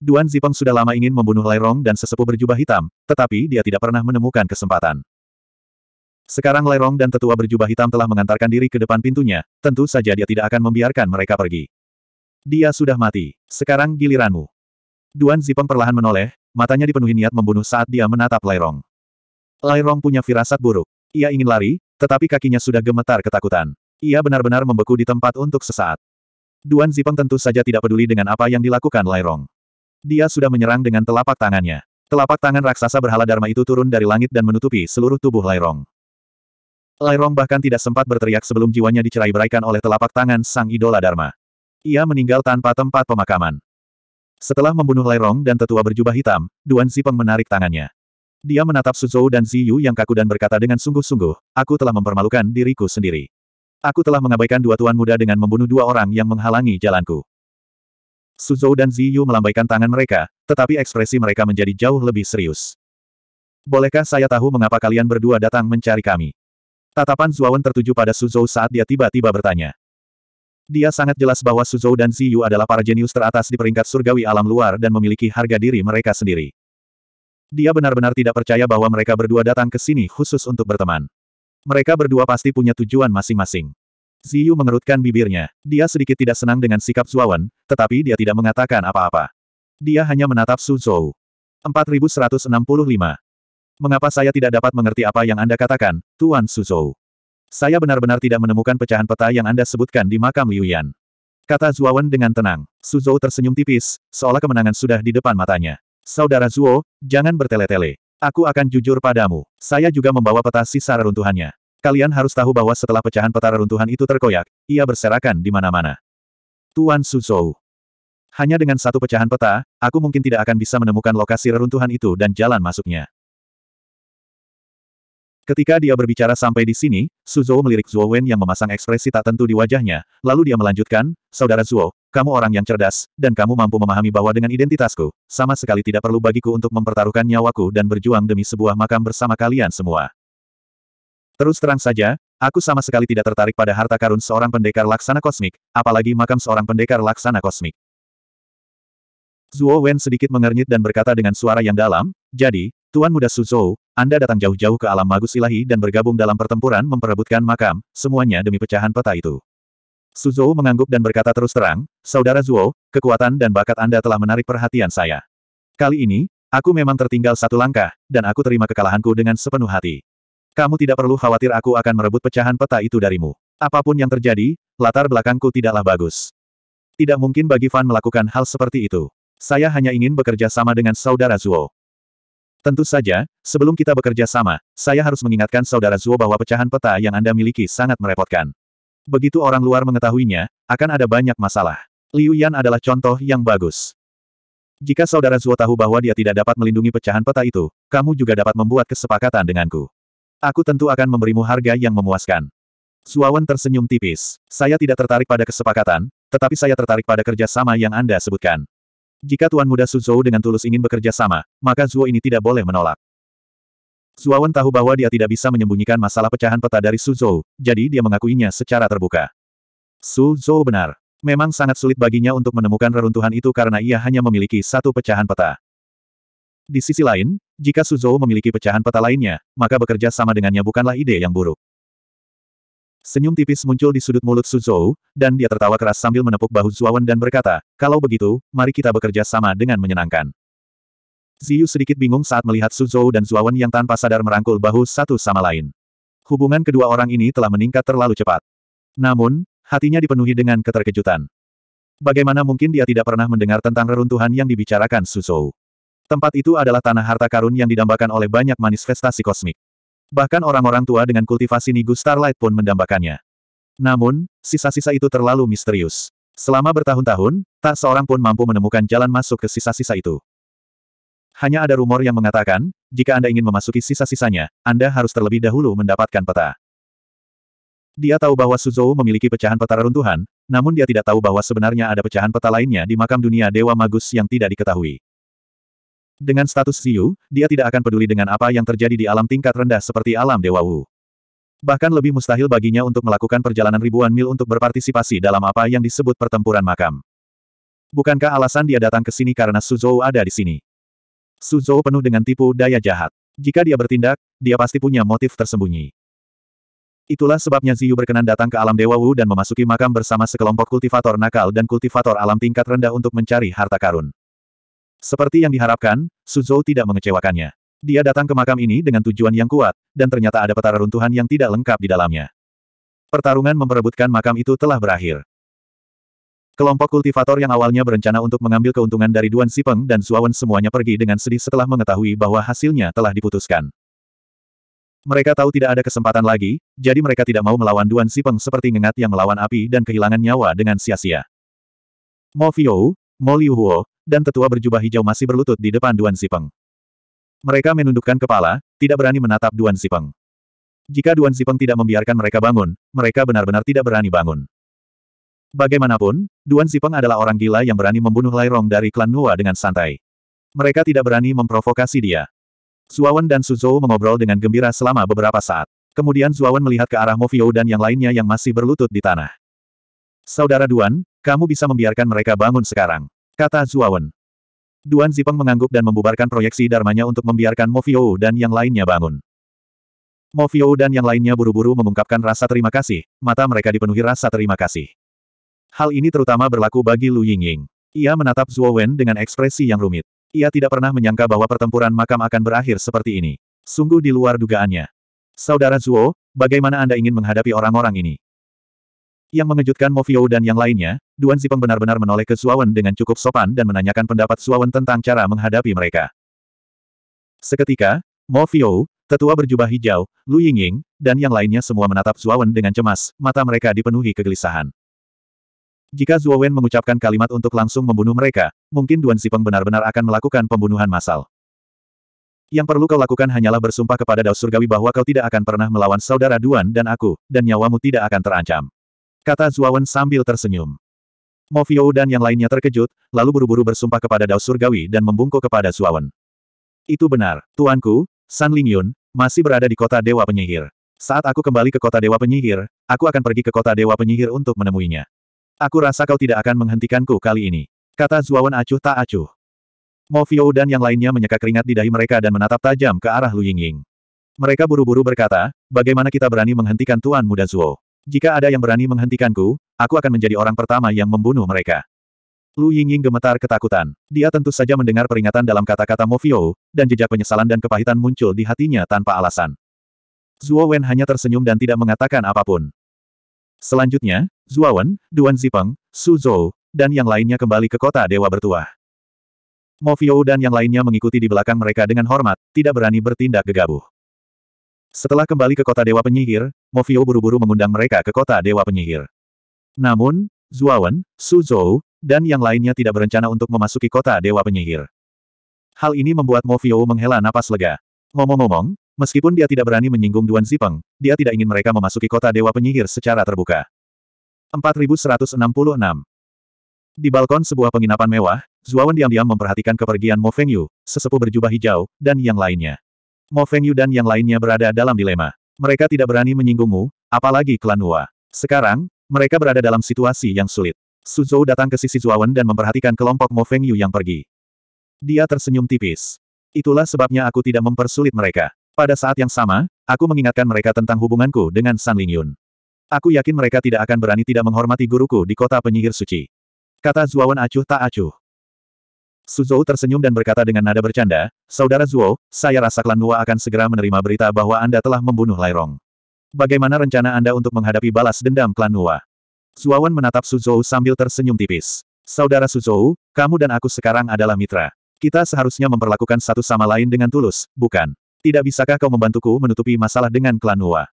Duan Zipeng sudah lama ingin membunuh Rong dan sesepuh berjubah hitam, tetapi dia tidak pernah menemukan kesempatan. Sekarang Lerong dan tetua berjubah hitam telah mengantarkan diri ke depan pintunya, tentu saja dia tidak akan membiarkan mereka pergi. Dia sudah mati. Sekarang giliranmu. Duan Zipeng perlahan menoleh, matanya dipenuhi niat membunuh saat dia menatap Lerong. Lerong punya firasat buruk. Ia ingin lari, tetapi kakinya sudah gemetar ketakutan. Ia benar-benar membeku di tempat untuk sesaat. Duan Zipeng tentu saja tidak peduli dengan apa yang dilakukan Lerong. Dia sudah menyerang dengan telapak tangannya. Telapak tangan raksasa berhala Dharma itu turun dari langit dan menutupi seluruh tubuh Lairong. Lai Rong bahkan tidak sempat berteriak sebelum jiwanya dicerai beraikan oleh telapak tangan sang idola Dharma. Ia meninggal tanpa tempat pemakaman. Setelah membunuh Lai Rong dan tetua berjubah hitam, Duan Zipeng menarik tangannya. Dia menatap Suzhou dan Ziyu yang kaku dan berkata dengan sungguh-sungguh, aku telah mempermalukan diriku sendiri. Aku telah mengabaikan dua tuan muda dengan membunuh dua orang yang menghalangi jalanku. Suzhou dan Ziyu melambaikan tangan mereka, tetapi ekspresi mereka menjadi jauh lebih serius. Bolehkah saya tahu mengapa kalian berdua datang mencari kami? Tatapan Zuawan tertuju pada Suzhou saat dia tiba-tiba bertanya. Dia sangat jelas bahwa Suzhou dan Ziyu adalah para jenius teratas di peringkat surgawi alam luar dan memiliki harga diri mereka sendiri. Dia benar-benar tidak percaya bahwa mereka berdua datang ke sini khusus untuk berteman. Mereka berdua pasti punya tujuan masing-masing. Ziyu mengerutkan bibirnya. Dia sedikit tidak senang dengan sikap Zuawan, tetapi dia tidak mengatakan apa-apa. Dia hanya menatap Suzhou. 4165. Mengapa saya tidak dapat mengerti apa yang Anda katakan, Tuan Suzhou? Saya benar-benar tidak menemukan pecahan peta yang Anda sebutkan di makam Liu Yan. Kata Wen dengan tenang. Suzhou tersenyum tipis, seolah kemenangan sudah di depan matanya. Saudara Zuo, jangan bertele-tele. Aku akan jujur padamu. Saya juga membawa peta sisa reruntuhannya. Kalian harus tahu bahwa setelah pecahan peta reruntuhan itu terkoyak, ia berserakan di mana-mana. Tuan Suzhou. Hanya dengan satu pecahan peta, aku mungkin tidak akan bisa menemukan lokasi reruntuhan itu dan jalan masuknya. Ketika dia berbicara sampai di sini, Suzhou melirik Zuo Wen yang memasang ekspresi tak tentu di wajahnya, lalu dia melanjutkan, Saudara Zuo, kamu orang yang cerdas, dan kamu mampu memahami bahwa dengan identitasku, sama sekali tidak perlu bagiku untuk mempertaruhkan nyawaku dan berjuang demi sebuah makam bersama kalian semua. Terus terang saja, aku sama sekali tidak tertarik pada harta karun seorang pendekar laksana kosmik, apalagi makam seorang pendekar laksana kosmik. Zuo Wen sedikit mengernyit dan berkata dengan suara yang dalam, jadi, Tuan Muda Suzhou, anda datang jauh-jauh ke alam magus ilahi dan bergabung dalam pertempuran memperebutkan makam, semuanya demi pecahan peta itu. Suzhou mengangguk dan berkata terus terang, Saudara Zuo, kekuatan dan bakat Anda telah menarik perhatian saya. Kali ini, aku memang tertinggal satu langkah, dan aku terima kekalahanku dengan sepenuh hati. Kamu tidak perlu khawatir aku akan merebut pecahan peta itu darimu. Apapun yang terjadi, latar belakangku tidaklah bagus. Tidak mungkin bagi Fan melakukan hal seperti itu. Saya hanya ingin bekerja sama dengan saudara Zuo. Tentu saja, sebelum kita bekerja sama, saya harus mengingatkan saudara Zuo bahwa pecahan peta yang Anda miliki sangat merepotkan. Begitu orang luar mengetahuinya, akan ada banyak masalah. Liu Yan adalah contoh yang bagus. Jika saudara Zuo tahu bahwa dia tidak dapat melindungi pecahan peta itu, kamu juga dapat membuat kesepakatan denganku. Aku tentu akan memberimu harga yang memuaskan. Zuawan tersenyum tipis. Saya tidak tertarik pada kesepakatan, tetapi saya tertarik pada kerjasama yang Anda sebutkan. Jika Tuan Muda Suzhou dengan tulus ingin bekerja sama, maka Zuo ini tidak boleh menolak. Zuawan tahu bahwa dia tidak bisa menyembunyikan masalah pecahan peta dari Suzhou, jadi dia mengakuinya secara terbuka. Suzhou benar. Memang sangat sulit baginya untuk menemukan reruntuhan itu karena ia hanya memiliki satu pecahan peta. Di sisi lain, jika Suzhou memiliki pecahan peta lainnya, maka bekerja sama dengannya bukanlah ide yang buruk. Senyum tipis muncul di sudut mulut Suzhou, dan dia tertawa keras sambil menepuk bahu Zuawan dan berkata, kalau begitu, mari kita bekerja sama dengan menyenangkan. Ziyu sedikit bingung saat melihat Suzhou dan Zuawan yang tanpa sadar merangkul bahu satu sama lain. Hubungan kedua orang ini telah meningkat terlalu cepat. Namun, hatinya dipenuhi dengan keterkejutan. Bagaimana mungkin dia tidak pernah mendengar tentang reruntuhan yang dibicarakan Suzhou? Tempat itu adalah tanah harta karun yang didambakan oleh banyak manifestasi kosmik. Bahkan orang-orang tua dengan kultivasi Nigu Starlight pun mendambakannya. Namun, sisa-sisa itu terlalu misterius. Selama bertahun-tahun, tak seorang pun mampu menemukan jalan masuk ke sisa-sisa itu. Hanya ada rumor yang mengatakan, jika Anda ingin memasuki sisa-sisanya, Anda harus terlebih dahulu mendapatkan peta. Dia tahu bahwa Suzhou memiliki pecahan peta reruntuhan, namun dia tidak tahu bahwa sebenarnya ada pecahan peta lainnya di makam dunia Dewa Magus yang tidak diketahui. Dengan status Ziyu, dia tidak akan peduli dengan apa yang terjadi di alam tingkat rendah seperti alam Dewa Wu. Bahkan lebih mustahil baginya untuk melakukan perjalanan ribuan mil untuk berpartisipasi dalam apa yang disebut pertempuran makam. Bukankah alasan dia datang ke sini karena Suzhou ada di sini? Suzhou penuh dengan tipu daya jahat. Jika dia bertindak, dia pasti punya motif tersembunyi. Itulah sebabnya Ziyu berkenan datang ke alam Dewa Wu dan memasuki makam bersama sekelompok kultivator nakal dan kultivator alam tingkat rendah untuk mencari harta karun. Seperti yang diharapkan, Suzhou tidak mengecewakannya. Dia datang ke makam ini dengan tujuan yang kuat, dan ternyata ada petara runtuhan yang tidak lengkap di dalamnya. Pertarungan memperebutkan makam itu telah berakhir. Kelompok kultivator yang awalnya berencana untuk mengambil keuntungan dari Duan Sipeng dan Suawen semuanya pergi dengan sedih setelah mengetahui bahwa hasilnya telah diputuskan. Mereka tahu tidak ada kesempatan lagi, jadi mereka tidak mau melawan Duan Sipeng seperti ngengat yang melawan api dan kehilangan nyawa dengan sia-sia. Mo Fiyou, Mo Liu Huo, dan tetua berjubah hijau masih berlutut di depan Duan Sipeng. Mereka menundukkan kepala, tidak berani menatap Duan Sipeng. Jika Duan Sipeng tidak membiarkan mereka bangun, mereka benar-benar tidak berani bangun. Bagaimanapun, Duan Sipeng adalah orang gila yang berani membunuh Lai Rong dari klan Nua dengan santai. Mereka tidak berani memprovokasi dia. Suawan dan Suzhou mengobrol dengan gembira selama beberapa saat. Kemudian Suawan melihat ke arah Movio dan yang lainnya yang masih berlutut di tanah. Saudara Duan, kamu bisa membiarkan mereka bangun sekarang. Kata Zuawan. Duan Zipeng mengangguk dan membubarkan proyeksi darmanya untuk membiarkan Mofiou dan yang lainnya bangun. Mofiou dan yang lainnya buru-buru mengungkapkan rasa terima kasih, mata mereka dipenuhi rasa terima kasih. Hal ini terutama berlaku bagi Lu Yingying. Ia menatap Zuo Wen dengan ekspresi yang rumit. Ia tidak pernah menyangka bahwa pertempuran makam akan berakhir seperti ini. Sungguh di luar dugaannya. Saudara Zuo, bagaimana Anda ingin menghadapi orang-orang ini? Yang mengejutkan Mofio dan yang lainnya, Duan Zipeng benar-benar menoleh ke Suawen dengan cukup sopan dan menanyakan pendapat Suawen tentang cara menghadapi mereka. Seketika, Mofio, tetua berjubah hijau, Lu Yingying, dan yang lainnya semua menatap Suawen dengan cemas, mata mereka dipenuhi kegelisahan. Jika Zuowen mengucapkan kalimat untuk langsung membunuh mereka, mungkin Duan Zipeng benar-benar akan melakukan pembunuhan massal. Yang perlu kau lakukan hanyalah bersumpah kepada Dao Surgawi bahwa kau tidak akan pernah melawan saudara Duan dan aku, dan nyawamu tidak akan terancam kata Zuawan sambil tersenyum. Movio dan yang lainnya terkejut, lalu buru-buru bersumpah kepada Dao Surgawi dan membungkuk kepada Zuawan. Itu benar, Tuanku, San Lingyun, masih berada di kota Dewa Penyihir. Saat aku kembali ke kota Dewa Penyihir, aku akan pergi ke kota Dewa Penyihir untuk menemuinya. Aku rasa kau tidak akan menghentikanku kali ini. Kata Zuawan acuh tak acuh. Movio dan yang lainnya menyeka keringat di dahi mereka dan menatap tajam ke arah Lu Yingying. Mereka buru-buru berkata, bagaimana kita berani menghentikan Tuan Muda Zuo? Jika ada yang berani menghentikanku, aku akan menjadi orang pertama yang membunuh mereka. Lu Yingying gemetar ketakutan. Dia tentu saja mendengar peringatan dalam kata-kata Mofio, dan jejak penyesalan dan kepahitan muncul di hatinya tanpa alasan. Zuo Wen hanya tersenyum dan tidak mengatakan apapun. Selanjutnya, Zuo Wen, Duan Zipeng, Su Zhou, dan yang lainnya kembali ke kota Dewa Bertuah. Mofio dan yang lainnya mengikuti di belakang mereka dengan hormat, tidak berani bertindak gegabah. Setelah kembali ke kota Dewa Penyihir, Mofio buru-buru mengundang mereka ke kota Dewa Penyihir. Namun, Zuawan, Su Zhou, dan yang lainnya tidak berencana untuk memasuki kota Dewa Penyihir. Hal ini membuat Mofio menghela napas lega. Ngomong-ngomong, meskipun dia tidak berani menyinggung Duan Zipeng, dia tidak ingin mereka memasuki kota Dewa Penyihir secara terbuka. 4166 Di balkon sebuah penginapan mewah, Zuawan diam-diam memperhatikan kepergian Mo Fengyu, sesepuh berjubah hijau, dan yang lainnya. Mo Yu dan yang lainnya berada dalam dilema. Mereka tidak berani menyinggungmu, apalagi klan Hua. Sekarang, mereka berada dalam situasi yang sulit. Su Suzhou datang ke sisi Zuawan dan memperhatikan kelompok Mo Feng Yu yang pergi. Dia tersenyum tipis. Itulah sebabnya aku tidak mempersulit mereka. Pada saat yang sama, aku mengingatkan mereka tentang hubunganku dengan San Ling Yun. Aku yakin mereka tidak akan berani tidak menghormati guruku di kota penyihir suci. Kata Zuawan acuh tak acuh. Suzhou tersenyum dan berkata dengan nada bercanda, Saudara Zuo, saya rasa klan Nua akan segera menerima berita bahwa Anda telah membunuh Rong. Bagaimana rencana Anda untuk menghadapi balas dendam klan Nua? Zuawan menatap Suzhou sambil tersenyum tipis. Saudara Suzhou, kamu dan aku sekarang adalah mitra. Kita seharusnya memperlakukan satu sama lain dengan tulus, bukan? Tidak bisakah kau membantuku menutupi masalah dengan klan Nua?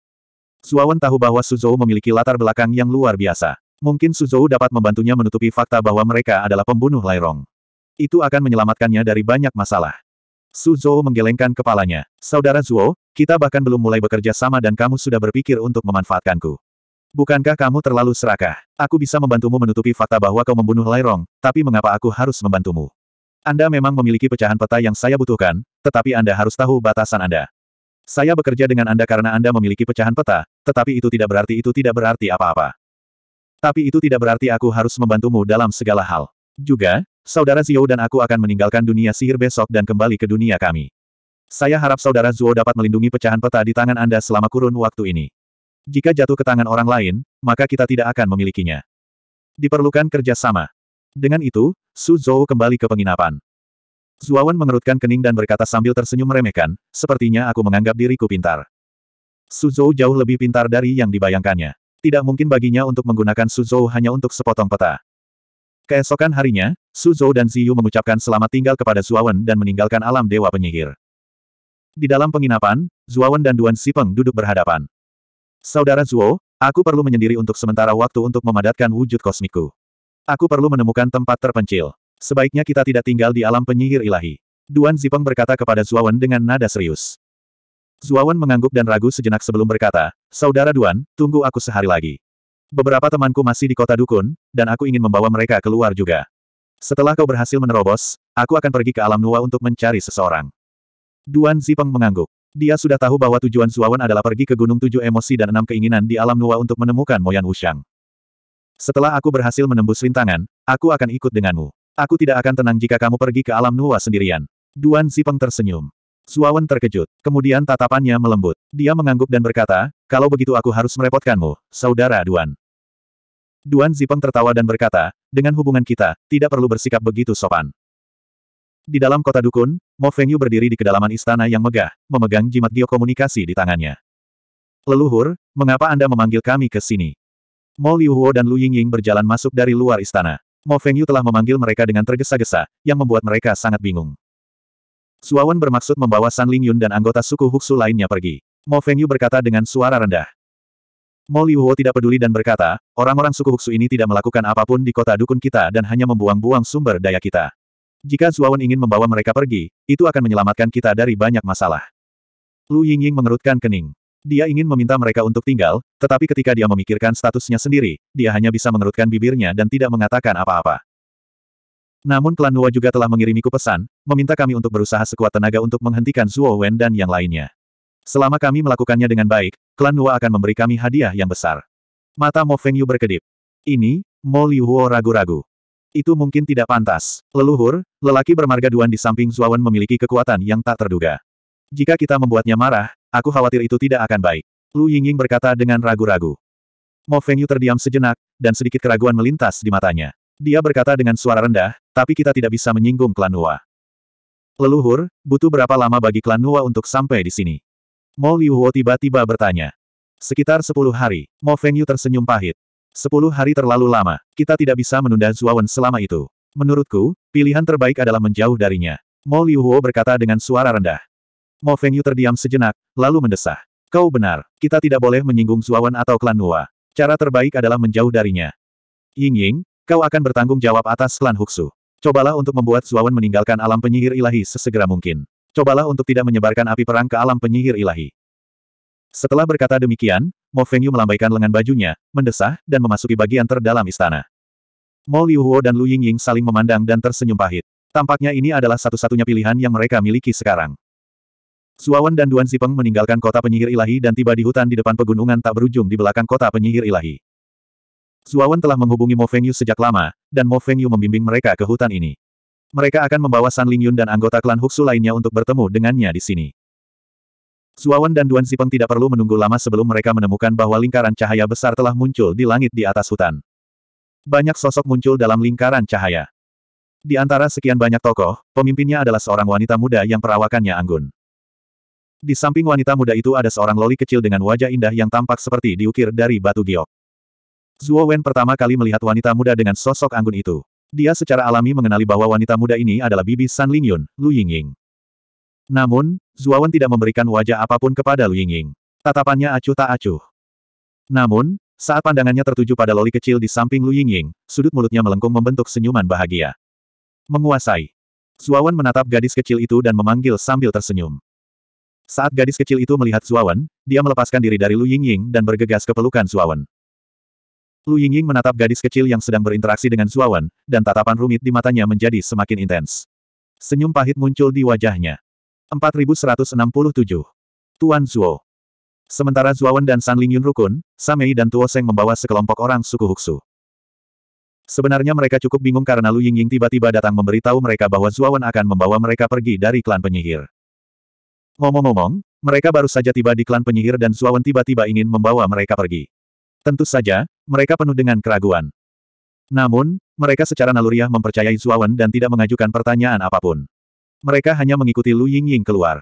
Zuawan tahu bahwa Suzhou memiliki latar belakang yang luar biasa. Mungkin Suzhou dapat membantunya menutupi fakta bahwa mereka adalah pembunuh Rong. Itu akan menyelamatkannya dari banyak masalah. Su Zhou menggelengkan kepalanya. Saudara Zuo, kita bahkan belum mulai bekerja sama dan kamu sudah berpikir untuk memanfaatkanku. Bukankah kamu terlalu serakah? Aku bisa membantumu menutupi fakta bahwa kau membunuh Rong, tapi mengapa aku harus membantumu? Anda memang memiliki pecahan peta yang saya butuhkan, tetapi Anda harus tahu batasan Anda. Saya bekerja dengan Anda karena Anda memiliki pecahan peta, tetapi itu tidak berarti itu tidak berarti apa-apa. Tapi itu tidak berarti aku harus membantumu dalam segala hal. Juga, Saudara Zio dan aku akan meninggalkan dunia sihir besok dan kembali ke dunia kami. Saya harap saudara Zuo dapat melindungi pecahan peta di tangan Anda selama kurun waktu ini. Jika jatuh ke tangan orang lain, maka kita tidak akan memilikinya. Diperlukan kerjasama. Dengan itu, Su Zhou kembali ke penginapan. Zuawan mengerutkan kening dan berkata sambil tersenyum meremehkan, sepertinya aku menganggap diriku pintar. Su Zhou jauh lebih pintar dari yang dibayangkannya. Tidak mungkin baginya untuk menggunakan Su Zhou hanya untuk sepotong peta. Keesokan harinya, Suzhou dan Ziyu mengucapkan selamat tinggal kepada Zuawan dan meninggalkan alam dewa penyihir. Di dalam penginapan, Zuawan dan Duan Sipeng duduk berhadapan. Saudara Zuo, aku perlu menyendiri untuk sementara waktu untuk memadatkan wujud kosmiku. Aku perlu menemukan tempat terpencil. Sebaiknya kita tidak tinggal di alam penyihir ilahi. Duan Zipeng berkata kepada Zuawan dengan nada serius. Zuawan mengangguk dan ragu sejenak sebelum berkata, Saudara Duan, tunggu aku sehari lagi. Beberapa temanku masih di kota Dukun, dan aku ingin membawa mereka keluar juga. Setelah kau berhasil menerobos, aku akan pergi ke alam Nuwa untuk mencari seseorang. Duan Zipeng mengangguk. Dia sudah tahu bahwa tujuan Zuawan adalah pergi ke Gunung Tujuh Emosi dan Enam Keinginan di alam Nuwa untuk menemukan Moyan Wushang. Setelah aku berhasil menembus rintangan, aku akan ikut denganmu. Aku tidak akan tenang jika kamu pergi ke alam Nuwa sendirian. Duan Zipeng tersenyum. Zuawan terkejut. Kemudian tatapannya melembut. Dia mengangguk dan berkata, kalau begitu aku harus merepotkanmu, saudara Duan. Duan Zipeng tertawa dan berkata, dengan hubungan kita, tidak perlu bersikap begitu sopan. Di dalam kota dukun, Mo Fengyu berdiri di kedalaman istana yang megah, memegang jimat geokomunikasi di tangannya. Leluhur, mengapa Anda memanggil kami ke sini? Mo Liuhuo dan Lu Yingying berjalan masuk dari luar istana. Mo Fengyu telah memanggil mereka dengan tergesa-gesa, yang membuat mereka sangat bingung. Suawan bermaksud membawa San Lingyun dan anggota suku Huxu lainnya pergi. Mo Fengyu berkata dengan suara rendah. Mo Liuwo tidak peduli dan berkata, orang-orang suku Huxu ini tidak melakukan apapun di kota dukun kita dan hanya membuang-buang sumber daya kita. Jika Zuawan ingin membawa mereka pergi, itu akan menyelamatkan kita dari banyak masalah. Lu Yingying mengerutkan kening. Dia ingin meminta mereka untuk tinggal, tetapi ketika dia memikirkan statusnya sendiri, dia hanya bisa mengerutkan bibirnya dan tidak mengatakan apa-apa. Namun klan Nuo juga telah mengirimiku pesan, meminta kami untuk berusaha sekuat tenaga untuk menghentikan Zuo Wen dan yang lainnya. Selama kami melakukannya dengan baik, klan Nua akan memberi kami hadiah yang besar. Mata Mo Feng Yu berkedip. Ini, Mo Liuhuo ragu-ragu. Itu mungkin tidak pantas. Leluhur, lelaki bermarga Duan di samping Zuawan memiliki kekuatan yang tak terduga. Jika kita membuatnya marah, aku khawatir itu tidak akan baik. Lu Yingying berkata dengan ragu-ragu. Mo Feng Yu terdiam sejenak, dan sedikit keraguan melintas di matanya. Dia berkata dengan suara rendah, tapi kita tidak bisa menyinggung klan Nuwa. Leluhur, butuh berapa lama bagi klan Nua untuk sampai di sini? Mo Huo tiba-tiba bertanya. Sekitar sepuluh hari, Mo Feng Yu tersenyum pahit. Sepuluh hari terlalu lama, kita tidak bisa menunda Zuawan selama itu. Menurutku, pilihan terbaik adalah menjauh darinya. Mo Huo berkata dengan suara rendah. Mo Feng Yu terdiam sejenak, lalu mendesah. Kau benar, kita tidak boleh menyinggung Zuawan atau klan Nua. Cara terbaik adalah menjauh darinya. Ying Ying, kau akan bertanggung jawab atas klan Huxu. Cobalah untuk membuat Zuawan meninggalkan alam penyihir ilahi sesegera mungkin cobalah untuk tidak menyebarkan api perang ke alam penyihir ilahi. Setelah berkata demikian, Mo Fengyu melambaikan lengan bajunya, mendesah, dan memasuki bagian terdalam istana. Mo Liuhuo dan Lu Yingying saling memandang dan tersenyum pahit. Tampaknya ini adalah satu-satunya pilihan yang mereka miliki sekarang. Suawan dan Duan Zipeng meninggalkan kota penyihir ilahi dan tiba di hutan di depan pegunungan tak berujung di belakang kota penyihir ilahi. Suawan telah menghubungi Mo Fengyu sejak lama, dan Mo Fengyu membimbing mereka ke hutan ini mereka akan membawa San Lingyun dan anggota klan Huxu lainnya untuk bertemu dengannya di sini. Suawan dan Duan Zipeng tidak perlu menunggu lama sebelum mereka menemukan bahwa lingkaran cahaya besar telah muncul di langit di atas hutan. Banyak sosok muncul dalam lingkaran cahaya. Di antara sekian banyak tokoh, pemimpinnya adalah seorang wanita muda yang perawakannya anggun. Di samping wanita muda itu ada seorang loli kecil dengan wajah indah yang tampak seperti diukir dari batu giok. Zhuo Wen pertama kali melihat wanita muda dengan sosok anggun itu. Dia secara alami mengenali bahwa wanita muda ini adalah bibi San Lingyun, Lu Yingying. Namun, Zuawan tidak memberikan wajah apapun kepada Lu Yingying. Tatapannya acuh tak acuh. Namun, saat pandangannya tertuju pada loli kecil di samping Lu Yingying, sudut mulutnya melengkung membentuk senyuman bahagia. Menguasai. Zuawan menatap gadis kecil itu dan memanggil sambil tersenyum. Saat gadis kecil itu melihat Zuawan, dia melepaskan diri dari Lu Yingying dan bergegas ke pelukan Zuawan. Lu Yingying menatap gadis kecil yang sedang berinteraksi dengan Zuawan, dan tatapan rumit di matanya menjadi semakin intens. Senyum pahit muncul di wajahnya. 4167. Tuan Zuo. Sementara Zuawan dan San Lingyun rukun, Samei dan Tuo Seng membawa sekelompok orang suku Huksu. Sebenarnya mereka cukup bingung karena Lu Yingying tiba-tiba datang memberitahu mereka bahwa Zuawan akan membawa mereka pergi dari klan penyihir. Ngomong-ngomong, mereka baru saja tiba di klan penyihir dan Zuawan tiba-tiba ingin membawa mereka pergi. Tentu saja, mereka penuh dengan keraguan. Namun, mereka secara naluriah mempercayai Zuawan dan tidak mengajukan pertanyaan apapun. Mereka hanya mengikuti Lu Yingying keluar.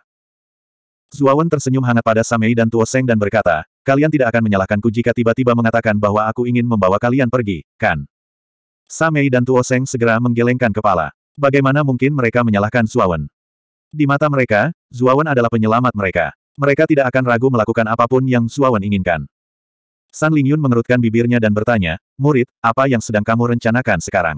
Zuawan tersenyum hangat pada Samei dan Tuo Seng dan berkata, kalian tidak akan menyalahkanku jika tiba-tiba mengatakan bahwa aku ingin membawa kalian pergi, kan? Samei dan Tuo Seng segera menggelengkan kepala. Bagaimana mungkin mereka menyalahkan Zuawan? Di mata mereka, Zuawan adalah penyelamat mereka. Mereka tidak akan ragu melakukan apapun yang Zuawan inginkan. San Lingyun mengerutkan bibirnya dan bertanya, Murid, apa yang sedang kamu rencanakan sekarang?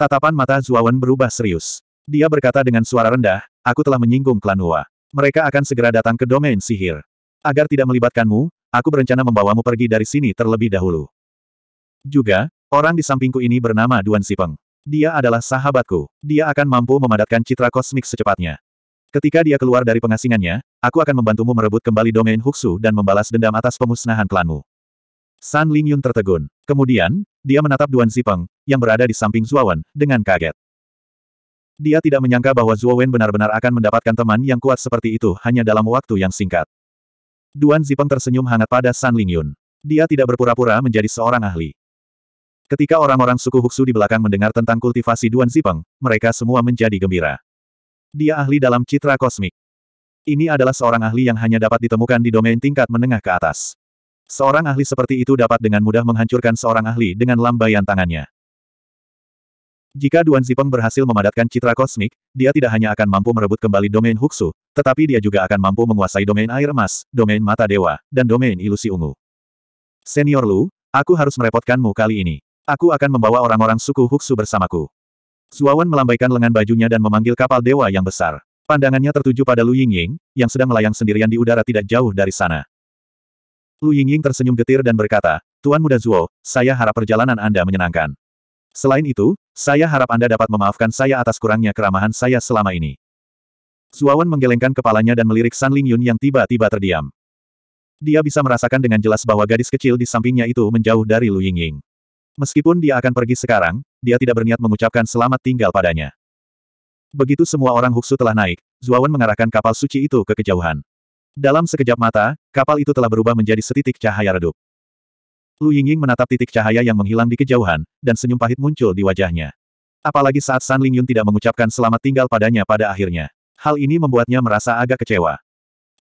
Tatapan mata Zuawan berubah serius. Dia berkata dengan suara rendah, aku telah menyinggung klan Hua. Mereka akan segera datang ke domain sihir. Agar tidak melibatkanmu, aku berencana membawamu pergi dari sini terlebih dahulu. Juga, orang di sampingku ini bernama Duan Sipeng. Dia adalah sahabatku. Dia akan mampu memadatkan citra kosmik secepatnya. Ketika dia keluar dari pengasingannya, aku akan membantumu merebut kembali domain Huxu dan membalas dendam atas pemusnahan klanmu. San Lingyun tertegun. Kemudian, dia menatap Duan Zipeng, yang berada di samping Zuowen, dengan kaget. Dia tidak menyangka bahwa Zuowen benar-benar akan mendapatkan teman yang kuat seperti itu hanya dalam waktu yang singkat. Duan Zipeng tersenyum hangat pada San Lingyun. Dia tidak berpura-pura menjadi seorang ahli. Ketika orang-orang suku Huxu di belakang mendengar tentang kultivasi Duan Zipeng, mereka semua menjadi gembira. Dia ahli dalam citra kosmik. Ini adalah seorang ahli yang hanya dapat ditemukan di domain tingkat menengah ke atas. Seorang ahli seperti itu dapat dengan mudah menghancurkan seorang ahli dengan lambaian tangannya. Jika Duan Zipeng berhasil memadatkan citra kosmik, dia tidak hanya akan mampu merebut kembali domain Huxu, tetapi dia juga akan mampu menguasai domain air emas, domain mata dewa, dan domain ilusi ungu. Senior Lu, aku harus merepotkanmu kali ini. Aku akan membawa orang-orang suku Huxu bersamaku. Zuawan melambaikan lengan bajunya dan memanggil kapal dewa yang besar. Pandangannya tertuju pada Lu Yingying, yang sedang melayang sendirian di udara tidak jauh dari sana. Lu Yingying tersenyum getir dan berkata, Tuan Muda Zuo, saya harap perjalanan Anda menyenangkan. Selain itu, saya harap Anda dapat memaafkan saya atas kurangnya keramahan saya selama ini. Zuawan menggelengkan kepalanya dan melirik San Ling Yun yang tiba-tiba terdiam. Dia bisa merasakan dengan jelas bahwa gadis kecil di sampingnya itu menjauh dari Lu Yingying. Meskipun dia akan pergi sekarang, dia tidak berniat mengucapkan selamat tinggal padanya. Begitu semua orang Huksu telah naik, Zuawan mengarahkan kapal suci itu ke kejauhan. Dalam sekejap mata, kapal itu telah berubah menjadi setitik cahaya redup. Lu Yingying menatap titik cahaya yang menghilang di kejauhan, dan senyum pahit muncul di wajahnya. Apalagi saat San Lingyun tidak mengucapkan selamat tinggal padanya pada akhirnya. Hal ini membuatnya merasa agak kecewa.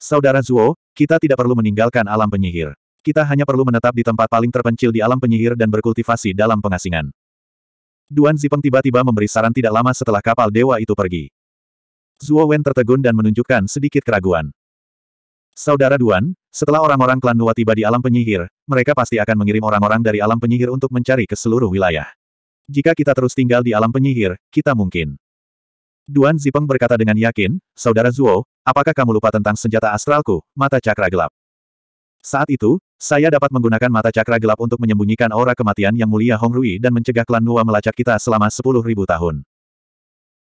Saudara Zuo, kita tidak perlu meninggalkan alam penyihir. Kita hanya perlu menetap di tempat paling terpencil di alam penyihir dan berkultivasi dalam pengasingan. Duan Zipeng tiba-tiba memberi saran tidak lama setelah kapal dewa itu pergi. Zuo Wen tertegun dan menunjukkan sedikit keraguan. Saudara Duan, setelah orang-orang klan Nua tiba di alam penyihir, mereka pasti akan mengirim orang-orang dari alam penyihir untuk mencari ke seluruh wilayah. Jika kita terus tinggal di alam penyihir, kita mungkin. Duan Zipeng berkata dengan yakin, Saudara Zuo, apakah kamu lupa tentang senjata astralku, mata cakra gelap? Saat itu, saya dapat menggunakan mata cakra gelap untuk menyembunyikan aura kematian yang mulia Hong Rui dan mencegah klan Nua melacak kita selama 10.000 tahun.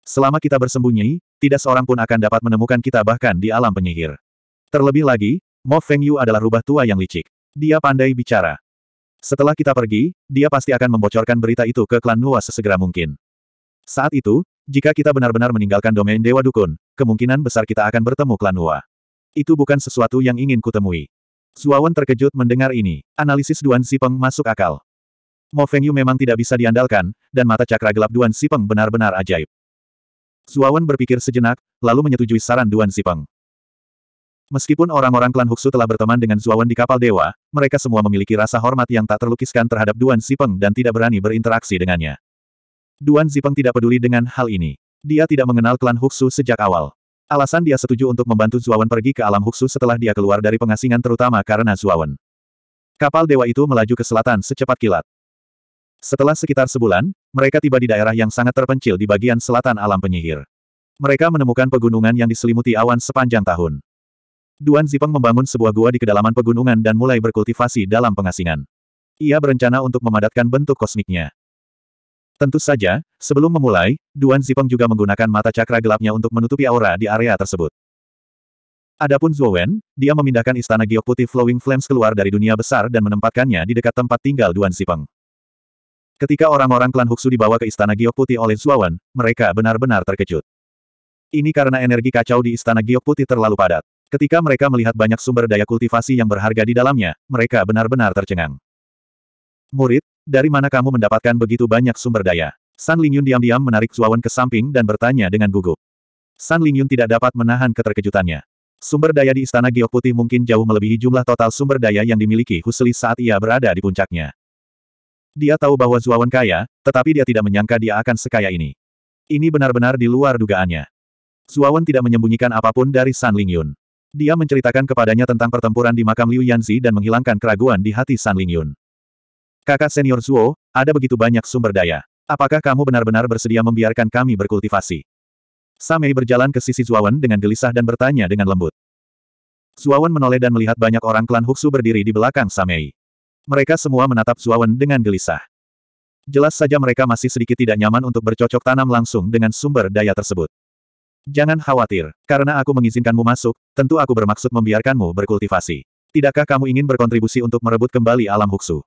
Selama kita bersembunyi, tidak seorang pun akan dapat menemukan kita bahkan di alam penyihir. Terlebih lagi, Mo Feng Yu adalah rubah tua yang licik. Dia pandai bicara. Setelah kita pergi, dia pasti akan membocorkan berita itu ke klan Nuwa sesegera mungkin. Saat itu, jika kita benar-benar meninggalkan domain Dewa Dukun, kemungkinan besar kita akan bertemu klan Nuwa. Itu bukan sesuatu yang ingin kutemui. Suawan terkejut mendengar ini. Analisis Duan Sipeng masuk akal. Mo Feng Yu memang tidak bisa diandalkan, dan mata cakra gelap Duan Sipeng benar-benar ajaib. Suawan berpikir sejenak, lalu menyetujui saran Duan Sipeng. Meskipun orang-orang klan Huxu telah berteman dengan Zuawan di kapal dewa, mereka semua memiliki rasa hormat yang tak terlukiskan terhadap Duan Zipeng dan tidak berani berinteraksi dengannya. Duan Zipeng tidak peduli dengan hal ini. Dia tidak mengenal klan Huxu sejak awal. Alasan dia setuju untuk membantu Zuawan pergi ke alam Huxu setelah dia keluar dari pengasingan terutama karena Zuawan. Kapal dewa itu melaju ke selatan secepat kilat. Setelah sekitar sebulan, mereka tiba di daerah yang sangat terpencil di bagian selatan alam penyihir. Mereka menemukan pegunungan yang diselimuti awan sepanjang tahun. Duan Zipeng membangun sebuah gua di kedalaman pegunungan dan mulai berkultivasi dalam pengasingan. Ia berencana untuk memadatkan bentuk kosmiknya. Tentu saja, sebelum memulai, Duan Zipeng juga menggunakan mata cakra gelapnya untuk menutupi aura di area tersebut. Adapun Zuo Wen, dia memindahkan istana giok putih Flowing Flames keluar dari dunia besar dan menempatkannya di dekat tempat tinggal Duan Zipeng. Ketika orang-orang klan Huxu dibawa ke istana giok putih oleh Zuo Wen, mereka benar-benar terkejut. Ini karena energi kacau di istana giok putih terlalu padat. Ketika mereka melihat banyak sumber daya kultivasi yang berharga di dalamnya, mereka benar-benar tercengang. Murid, dari mana kamu mendapatkan begitu banyak sumber daya? San Lingyun diam-diam menarik Zuawan ke samping dan bertanya dengan gugup. San Lingyun tidak dapat menahan keterkejutannya. Sumber daya di Istana Giok Putih mungkin jauh melebihi jumlah total sumber daya yang dimiliki Husli saat ia berada di puncaknya. Dia tahu bahwa Zuawan kaya, tetapi dia tidak menyangka dia akan sekaya ini. Ini benar-benar di luar dugaannya. Zuawan tidak menyembunyikan apapun dari San Lingyun. Dia menceritakan kepadanya tentang pertempuran di makam Liu Yanzi dan menghilangkan keraguan di hati San Lingyun. Kakak senior Zuo, ada begitu banyak sumber daya. Apakah kamu benar-benar bersedia membiarkan kami berkultivasi? Samei berjalan ke sisi Zuawan dengan gelisah dan bertanya dengan lembut. Zuawan menoleh dan melihat banyak orang klan Huxu berdiri di belakang Samei. Mereka semua menatap Zuawan dengan gelisah. Jelas saja mereka masih sedikit tidak nyaman untuk bercocok tanam langsung dengan sumber daya tersebut. Jangan khawatir, karena aku mengizinkanmu masuk, tentu aku bermaksud membiarkanmu berkultivasi. Tidakkah kamu ingin berkontribusi untuk merebut kembali alam huksu?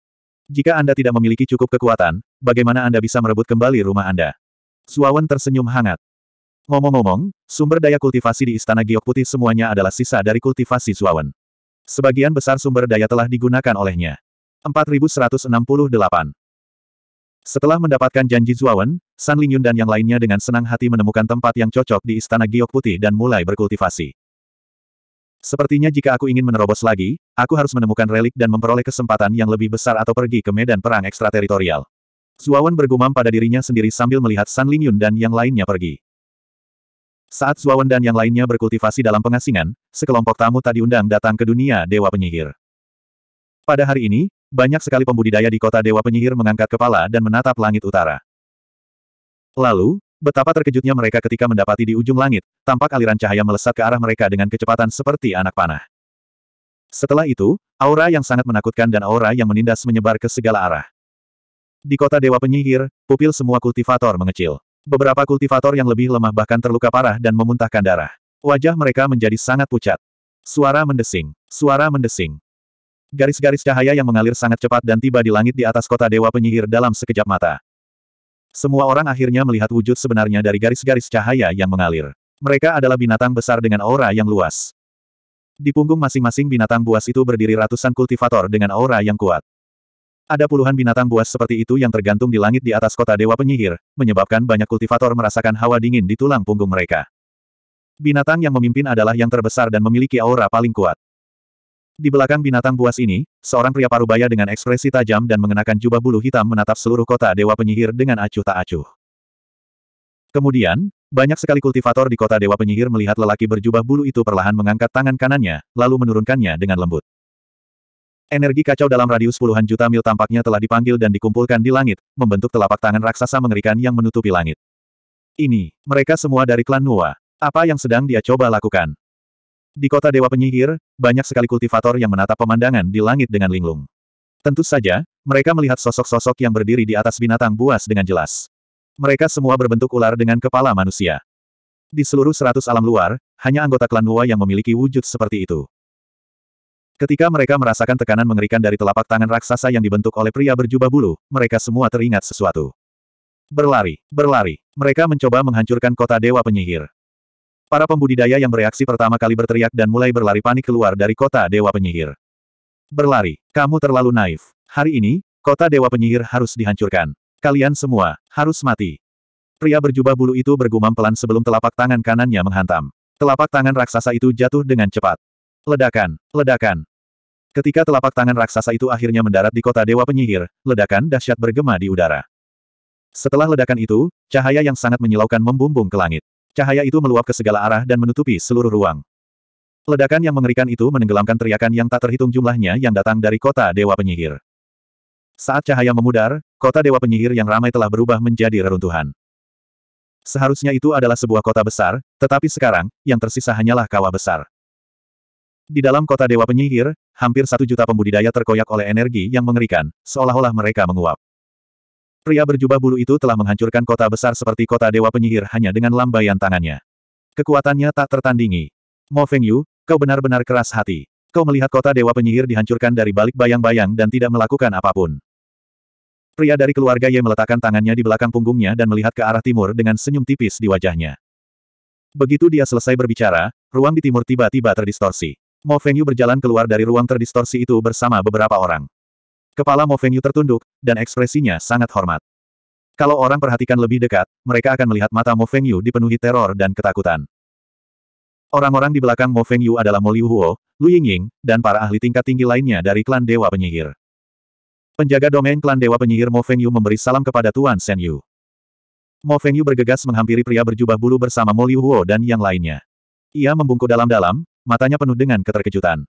Jika Anda tidak memiliki cukup kekuatan, bagaimana Anda bisa merebut kembali rumah Anda? Suawan tersenyum hangat. Ngomong-ngomong, sumber daya kultivasi di Istana Giok Putih semuanya adalah sisa dari kultivasi Suawan. Sebagian besar sumber daya telah digunakan olehnya. 4168 setelah mendapatkan janji Zuawan, San Lingyun dan yang lainnya dengan senang hati menemukan tempat yang cocok di Istana Giok Putih dan mulai berkultivasi. Sepertinya jika aku ingin menerobos lagi, aku harus menemukan relik dan memperoleh kesempatan yang lebih besar atau pergi ke medan perang ekstrateritorial. Zuawan bergumam pada dirinya sendiri sambil melihat San Lingyun dan yang lainnya pergi. Saat Zuawan dan yang lainnya berkultivasi dalam pengasingan, sekelompok tamu tadi undang datang ke dunia Dewa Penyihir. Pada hari ini, banyak sekali pembudidaya di kota Dewa Penyihir mengangkat kepala dan menatap langit utara. Lalu, betapa terkejutnya mereka ketika mendapati di ujung langit, tampak aliran cahaya melesat ke arah mereka dengan kecepatan seperti anak panah. Setelah itu, aura yang sangat menakutkan dan aura yang menindas menyebar ke segala arah. Di kota Dewa Penyihir, pupil semua kultivator mengecil. Beberapa kultivator yang lebih lemah bahkan terluka parah dan memuntahkan darah. Wajah mereka menjadi sangat pucat. Suara mendesing. Suara mendesing. Garis-garis cahaya yang mengalir sangat cepat dan tiba di langit di atas kota Dewa Penyihir dalam sekejap mata. Semua orang akhirnya melihat wujud sebenarnya dari garis-garis cahaya yang mengalir. Mereka adalah binatang besar dengan aura yang luas. Di punggung masing-masing binatang buas itu berdiri ratusan kultivator dengan aura yang kuat. Ada puluhan binatang buas seperti itu yang tergantung di langit di atas kota Dewa Penyihir, menyebabkan banyak kultivator merasakan hawa dingin di tulang punggung mereka. Binatang yang memimpin adalah yang terbesar dan memiliki aura paling kuat. Di belakang binatang buas ini, seorang pria parubaya dengan ekspresi tajam dan mengenakan jubah bulu hitam menatap seluruh kota Dewa Penyihir dengan acuh tak acuh. Kemudian, banyak sekali kultivator di kota Dewa Penyihir melihat lelaki berjubah bulu itu perlahan mengangkat tangan kanannya, lalu menurunkannya dengan lembut. Energi kacau dalam radius puluhan juta mil tampaknya telah dipanggil dan dikumpulkan di langit, membentuk telapak tangan raksasa mengerikan yang menutupi langit. Ini, mereka semua dari klan Nuwa. Apa yang sedang dia coba lakukan? Di kota Dewa Penyihir, banyak sekali kultivator yang menatap pemandangan di langit dengan linglung. Tentu saja, mereka melihat sosok-sosok yang berdiri di atas binatang buas dengan jelas. Mereka semua berbentuk ular dengan kepala manusia. Di seluruh seratus alam luar, hanya anggota klan Nua yang memiliki wujud seperti itu. Ketika mereka merasakan tekanan mengerikan dari telapak tangan raksasa yang dibentuk oleh pria berjubah bulu, mereka semua teringat sesuatu. Berlari, berlari, mereka mencoba menghancurkan kota Dewa Penyihir. Para pembudidaya yang bereaksi pertama kali berteriak dan mulai berlari panik keluar dari kota Dewa Penyihir. Berlari, kamu terlalu naif. Hari ini, kota Dewa Penyihir harus dihancurkan. Kalian semua, harus mati. Pria berjubah bulu itu bergumam pelan sebelum telapak tangan kanannya menghantam. Telapak tangan raksasa itu jatuh dengan cepat. Ledakan, ledakan. Ketika telapak tangan raksasa itu akhirnya mendarat di kota Dewa Penyihir, ledakan dahsyat bergema di udara. Setelah ledakan itu, cahaya yang sangat menyilaukan membumbung ke langit. Cahaya itu meluap ke segala arah dan menutupi seluruh ruang. Ledakan yang mengerikan itu menenggelamkan teriakan yang tak terhitung jumlahnya yang datang dari kota Dewa Penyihir. Saat cahaya memudar, kota Dewa Penyihir yang ramai telah berubah menjadi reruntuhan. Seharusnya itu adalah sebuah kota besar, tetapi sekarang, yang tersisa hanyalah kawah besar. Di dalam kota Dewa Penyihir, hampir satu juta pembudidaya terkoyak oleh energi yang mengerikan, seolah-olah mereka menguap. Pria berjubah bulu itu telah menghancurkan kota besar seperti kota Dewa Penyihir hanya dengan lambaian tangannya. Kekuatannya tak tertandingi. Mo Feng Yu, kau benar-benar keras hati. Kau melihat kota Dewa Penyihir dihancurkan dari balik bayang-bayang dan tidak melakukan apapun. Pria dari keluarga Ye meletakkan tangannya di belakang punggungnya dan melihat ke arah timur dengan senyum tipis di wajahnya. Begitu dia selesai berbicara, ruang di timur tiba-tiba terdistorsi. Mo Feng Yu berjalan keluar dari ruang terdistorsi itu bersama beberapa orang. Kepala Mo Fengyu tertunduk, dan ekspresinya sangat hormat. Kalau orang perhatikan lebih dekat, mereka akan melihat mata Mo Fengyu dipenuhi teror dan ketakutan. Orang-orang di belakang Mo Fengyu adalah Mo Liu Huo, Lu Yingying, dan para ahli tingkat tinggi lainnya dari klan Dewa Penyihir. Penjaga domain klan Dewa Penyihir Mo Fengyu memberi salam kepada Tuan Shen Yu. Mo Fengyu bergegas menghampiri pria berjubah bulu bersama Mo Liu Huo dan yang lainnya. Ia membungkuk dalam-dalam, matanya penuh dengan keterkejutan.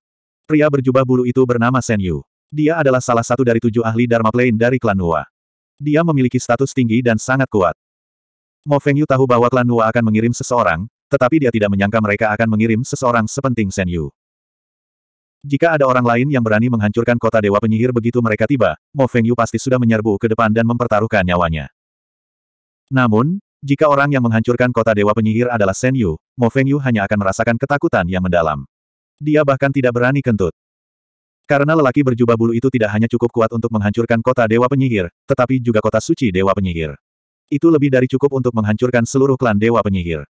Pria berjubah bulu itu bernama Shen Yu. Dia adalah salah satu dari tujuh ahli Dharma Plane dari klan Nua. Dia memiliki status tinggi dan sangat kuat. Mo Feng Yu tahu bahwa klan Nua akan mengirim seseorang, tetapi dia tidak menyangka mereka akan mengirim seseorang sepenting Shen Yu. Jika ada orang lain yang berani menghancurkan kota Dewa Penyihir begitu mereka tiba, Mo Feng Yu pasti sudah menyerbu ke depan dan mempertaruhkan nyawanya. Namun, jika orang yang menghancurkan kota Dewa Penyihir adalah Shen Yu, Mo Feng Yu hanya akan merasakan ketakutan yang mendalam. Dia bahkan tidak berani kentut. Karena lelaki berjubah bulu itu tidak hanya cukup kuat untuk menghancurkan kota Dewa Penyihir, tetapi juga kota suci Dewa Penyihir. Itu lebih dari cukup untuk menghancurkan seluruh klan Dewa Penyihir.